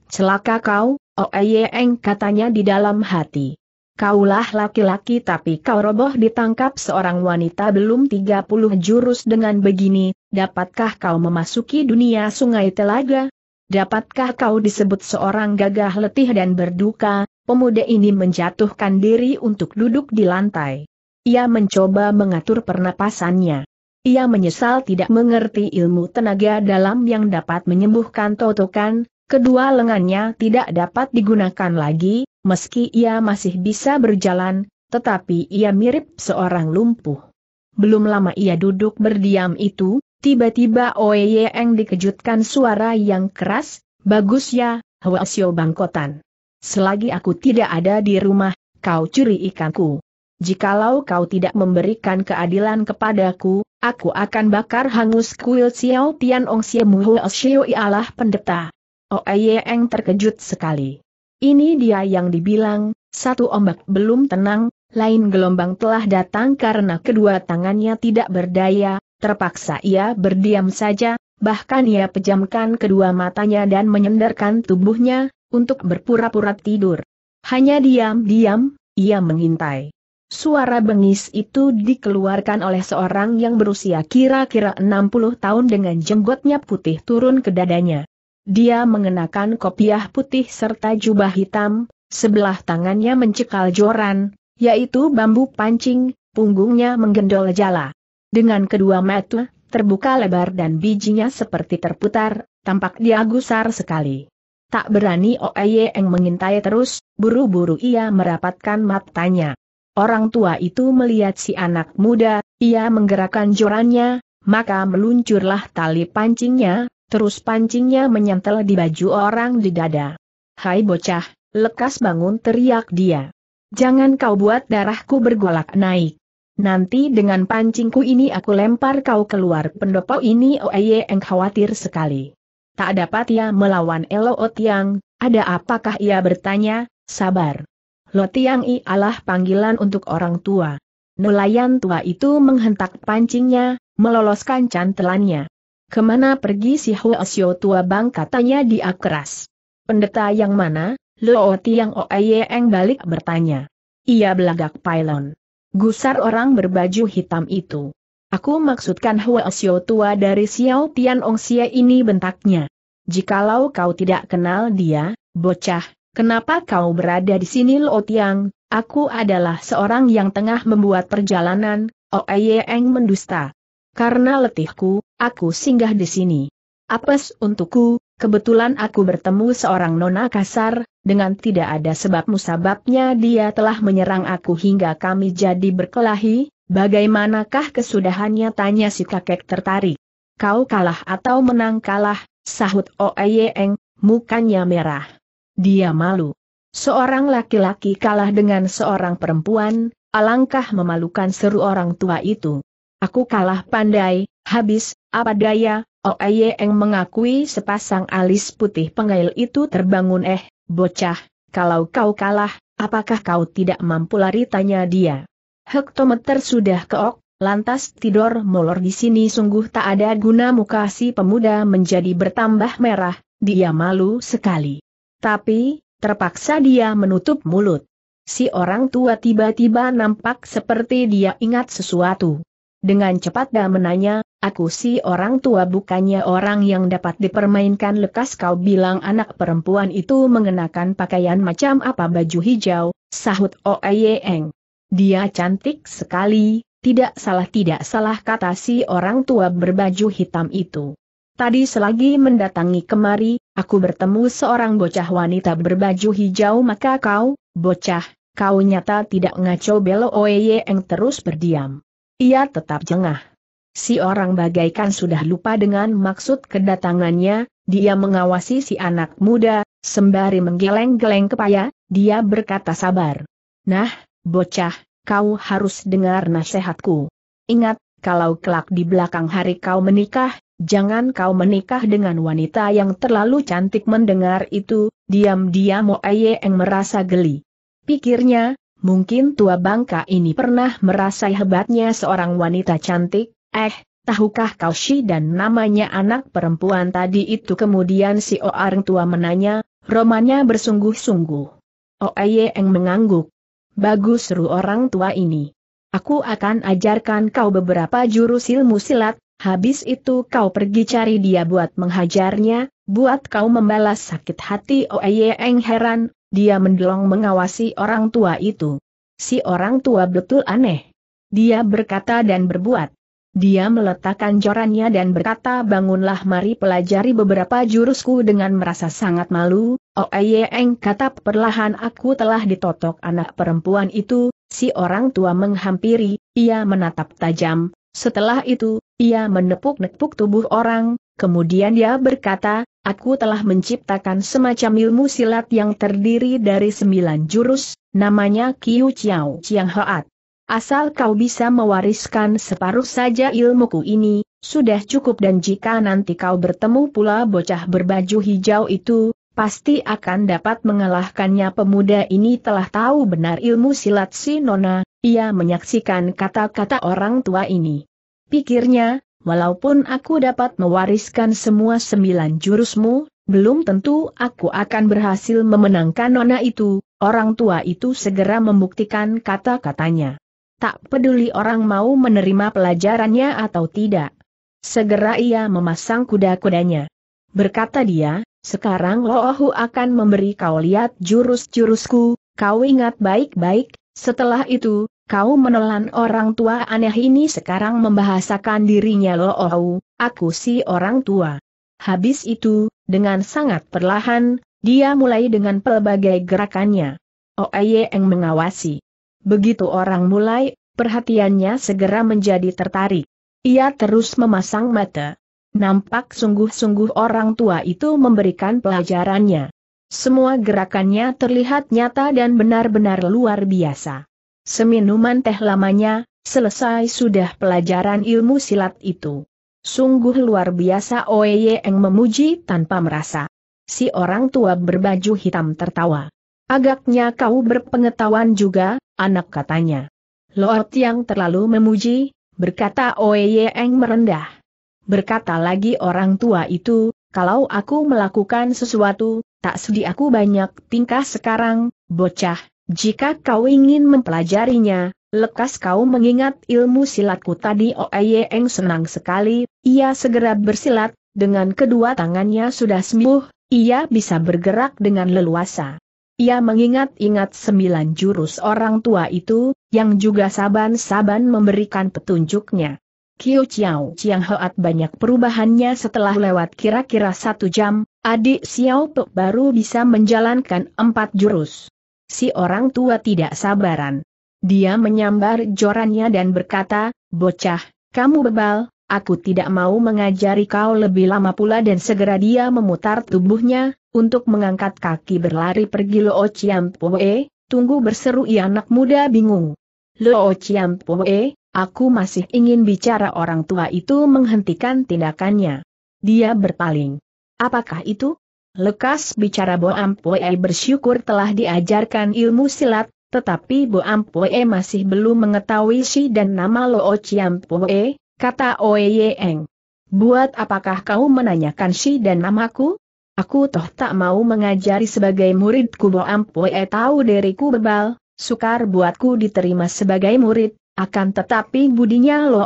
Celaka kau, Oeyeng oh katanya di dalam hati. Kaulah laki-laki tapi kau roboh ditangkap seorang wanita belum 30 jurus dengan begini, dapatkah kau memasuki dunia sungai telaga? Dapatkah kau disebut seorang gagah letih dan berduka, pemuda ini menjatuhkan diri untuk duduk di lantai. Ia mencoba mengatur pernapasannya. Ia menyesal tidak mengerti ilmu tenaga dalam yang dapat menyembuhkan totokan, kedua lengannya tidak dapat digunakan lagi, meski ia masih bisa berjalan, tetapi ia mirip seorang lumpuh. Belum lama ia duduk berdiam itu, tiba-tiba Eng dikejutkan suara yang keras, bagus ya, Hwasyo Bangkotan. Selagi aku tidak ada di rumah, kau curi ikanku. Jikalau kau tidak memberikan keadilan kepadaku, aku akan bakar hangus kuil Xiao Tian Ong Siem Huo Xiao ialah pendeta. Oh, Aye Eng terkejut sekali. Ini dia yang dibilang, satu ombak belum tenang, lain gelombang telah datang karena kedua tangannya tidak berdaya, terpaksa ia berdiam saja, bahkan ia pejamkan kedua matanya dan menyendarkan tubuhnya, untuk berpura-pura tidur. Hanya diam-diam, ia mengintai. Suara bengis itu dikeluarkan oleh seorang yang berusia kira-kira 60 tahun dengan jenggotnya putih turun ke dadanya. Dia mengenakan kopiah putih serta jubah hitam, sebelah tangannya mencekal joran, yaitu bambu pancing, punggungnya menggendol jala. Dengan kedua mata, terbuka lebar dan bijinya seperti terputar, tampak dia gusar sekali. Tak berani Oeyeng mengintai terus, buru-buru ia merapatkan matanya. Orang tua itu melihat si anak muda, ia menggerakkan jorannya, maka meluncurlah tali pancingnya, terus pancingnya menyentel di baju orang di dada. Hai bocah, lekas bangun teriak dia. Jangan kau buat darahku bergolak naik. Nanti dengan pancingku ini aku lempar kau keluar pendopo ini Oeyeng khawatir sekali. Tak dapat ia melawan Elo Otiang, ada apakah ia bertanya, sabar. Lotiang ialah panggilan untuk orang tua. Nelayan tua itu menghentak pancingnya, meloloskan cantelannya. Kemana pergi si Huasio tua bang katanya dia keras. Pendeta yang mana? Lo Tiang Oeyeng balik bertanya. Ia belagak pylon. Gusar orang berbaju hitam itu. Aku maksudkan Hua Xiao tua dari Xiao Tian Ong Xie ini bentaknya. Jikalau kau tidak kenal dia, bocah, kenapa kau berada di sini Lo Tiang? Aku adalah seorang yang tengah membuat perjalanan, Oe oh Eng mendusta. Karena letihku, aku singgah di sini. Apes untukku, kebetulan aku bertemu seorang nona kasar, dengan tidak ada sebab musababnya dia telah menyerang aku hingga kami jadi berkelahi, Bagaimanakah kesudahannya tanya si kakek tertarik. Kau kalah atau menang kalah, sahut Oeyeng, mukanya merah. Dia malu. Seorang laki-laki kalah dengan seorang perempuan, alangkah memalukan seru orang tua itu. Aku kalah pandai, habis, apa daya, Oeyeng mengakui sepasang alis putih pengail itu terbangun eh, bocah, kalau kau kalah, apakah kau tidak mampu lari tanya dia hektometer sudah keok, lantas tidur molor di sini sungguh tak ada guna muka si pemuda menjadi bertambah merah, dia malu sekali. Tapi, terpaksa dia menutup mulut. Si orang tua tiba-tiba nampak seperti dia ingat sesuatu. Dengan cepat dia menanya, aku si orang tua bukannya orang yang dapat dipermainkan lekas kau bilang anak perempuan itu mengenakan pakaian macam apa baju hijau, sahut Oeyeng. Dia cantik sekali, tidak salah tidak salah kata si orang tua berbaju hitam itu. Tadi selagi mendatangi kemari, aku bertemu seorang bocah wanita berbaju hijau maka kau, bocah, kau nyata tidak ngaco belo oeye yang terus berdiam. Ia tetap jengah. Si orang bagaikan sudah lupa dengan maksud kedatangannya, dia mengawasi si anak muda, sembari menggeleng-geleng kepala, dia berkata sabar. Nah, bocah, kau harus dengar nasihatku. Ingat, kalau kelak di belakang hari kau menikah, jangan kau menikah dengan wanita yang terlalu cantik mendengar itu, diam-diam Mo Ayeng merasa geli. Pikirnya, mungkin tua bangka ini pernah merasa hebatnya seorang wanita cantik, eh, tahukah kau si dan namanya anak perempuan tadi itu kemudian si orang tua menanya, Romanya bersungguh-sungguh. Oeyeng mengangguk, Bagus seru orang tua ini. Aku akan ajarkan kau beberapa jurus ilmu silat, habis itu kau pergi cari dia buat menghajarnya, buat kau membalas sakit hati eng heran, dia mendelong mengawasi orang tua itu. Si orang tua betul aneh. Dia berkata dan berbuat. Dia meletakkan jorannya dan berkata bangunlah mari pelajari beberapa jurusku dengan merasa sangat malu, Oeyeng oh, kata perlahan aku telah ditotok anak perempuan itu, si orang tua menghampiri, ia menatap tajam, setelah itu, ia menepuk-nepuk tubuh orang, kemudian dia berkata, aku telah menciptakan semacam ilmu silat yang terdiri dari sembilan jurus, namanya Kiu Chiao Chiang Hoat. Asal kau bisa mewariskan separuh saja ilmuku ini, sudah cukup dan jika nanti kau bertemu pula bocah berbaju hijau itu, pasti akan dapat mengalahkannya pemuda ini telah tahu benar ilmu silat si Nona, ia menyaksikan kata-kata orang tua ini. Pikirnya, walaupun aku dapat mewariskan semua sembilan jurusmu, belum tentu aku akan berhasil memenangkan Nona itu, orang tua itu segera membuktikan kata-katanya. Tak peduli orang mau menerima pelajarannya atau tidak. Segera ia memasang kuda-kudanya. Berkata dia, sekarang Lohu akan memberi kau lihat jurus-jurusku, kau ingat baik-baik, setelah itu, kau menelan orang tua aneh ini sekarang membahasakan dirinya Lohu, aku si orang tua. Habis itu, dengan sangat perlahan, dia mulai dengan pelbagai gerakannya. yang mengawasi. Begitu orang mulai, perhatiannya segera menjadi tertarik. Ia terus memasang mata. Nampak sungguh-sungguh orang tua itu memberikan pelajarannya. Semua gerakannya terlihat nyata dan benar-benar luar biasa. Seminuman teh lamanya, selesai sudah pelajaran ilmu silat itu. Sungguh luar biasa Oeye yang memuji tanpa merasa. Si orang tua berbaju hitam tertawa. Agaknya kau berpengetahuan juga, anak katanya. Lord yang terlalu memuji, berkata Oeye yang merendah. Berkata lagi orang tua itu, kalau aku melakukan sesuatu, tak sedih aku banyak tingkah sekarang, bocah, jika kau ingin mempelajarinya, lekas kau mengingat ilmu silatku tadi Oeyeng oh, senang sekali, ia segera bersilat, dengan kedua tangannya sudah sembuh, ia bisa bergerak dengan leluasa. Ia mengingat-ingat sembilan jurus orang tua itu, yang juga saban-saban memberikan petunjuknya. Kiu Chiao Chiang Hoat banyak perubahannya setelah lewat kira-kira satu jam, adik Xiao Pe baru bisa menjalankan empat jurus. Si orang tua tidak sabaran. Dia menyambar jorannya dan berkata, Bocah, kamu bebal, aku tidak mau mengajari kau lebih lama pula dan segera dia memutar tubuhnya, untuk mengangkat kaki berlari pergi Lo Chiam Poe, tunggu berseru i anak muda bingung. Lo Chiam Poe, Aku masih ingin bicara orang tua itu menghentikan tindakannya. Dia berpaling. Apakah itu? Lekas bicara Bo Ampue bersyukur telah diajarkan ilmu silat, tetapi Bo Ampue masih belum mengetahui si dan nama Lo Chiampue, kata Oe Eng. Buat apakah kau menanyakan si dan namaku? Aku toh tak mau mengajari sebagai muridku Bo Ampue tahu diriku bebal, sukar buatku diterima sebagai murid, akan tetapi budinya Lo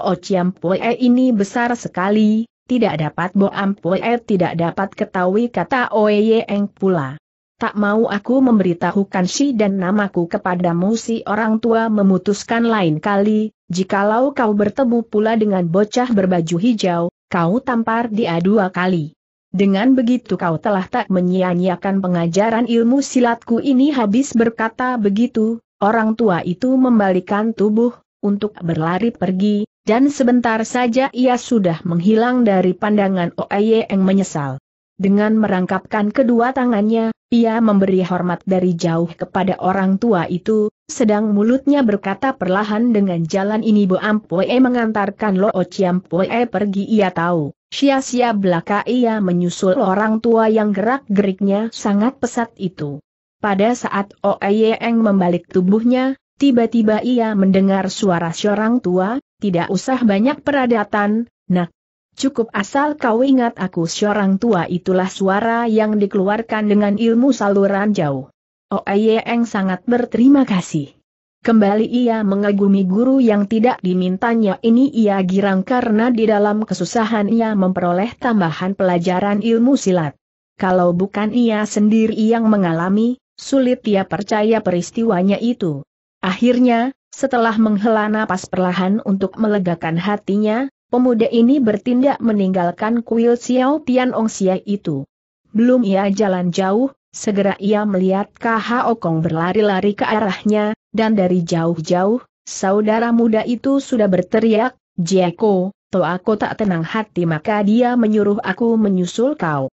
Poe e ini besar sekali, tidak dapat Bo Ampoe e tidak dapat ketahui kata Oye pula. Tak mau aku memberitahukan si dan namaku kepadamu si orang tua memutuskan lain kali, jikalau kau bertemu pula dengan bocah berbaju hijau, kau tampar dia dua kali. Dengan begitu kau telah tak menyia-nyiakan pengajaran ilmu silatku ini habis berkata begitu, orang tua itu membalikan tubuh, untuk berlari pergi, dan sebentar saja ia sudah menghilang dari pandangan Oye yang menyesal. Dengan merangkapkan kedua tangannya, ia memberi hormat dari jauh kepada orang tua itu, sedang mulutnya berkata perlahan dengan jalan ini Bo Ampoe mengantarkan Lo Chiampoe pergi ia tahu. Sia-sia belaka ia menyusul orang tua yang gerak-geriknya sangat pesat itu. Pada saat Oeyeng membalik tubuhnya, Tiba-tiba ia mendengar suara seorang tua, tidak usah banyak peradatan, nak. Cukup asal kau ingat aku seorang tua itulah suara yang dikeluarkan dengan ilmu saluran jauh. Oh Oeyeng sangat berterima kasih. Kembali ia mengagumi guru yang tidak dimintanya ini ia girang karena di dalam kesusahan ia memperoleh tambahan pelajaran ilmu silat. Kalau bukan ia sendiri yang mengalami, sulit ia percaya peristiwanya itu. Akhirnya, setelah menghela napas perlahan untuk melegakan hatinya, pemuda ini bertindak meninggalkan kuil Xiao Tian Ong Xia itu. Belum ia jalan jauh, segera ia melihat KH Okong berlari-lari ke arahnya, dan dari jauh-jauh, saudara muda itu sudah berteriak, Jeko, toh aku tak tenang hati maka dia menyuruh aku menyusul kau.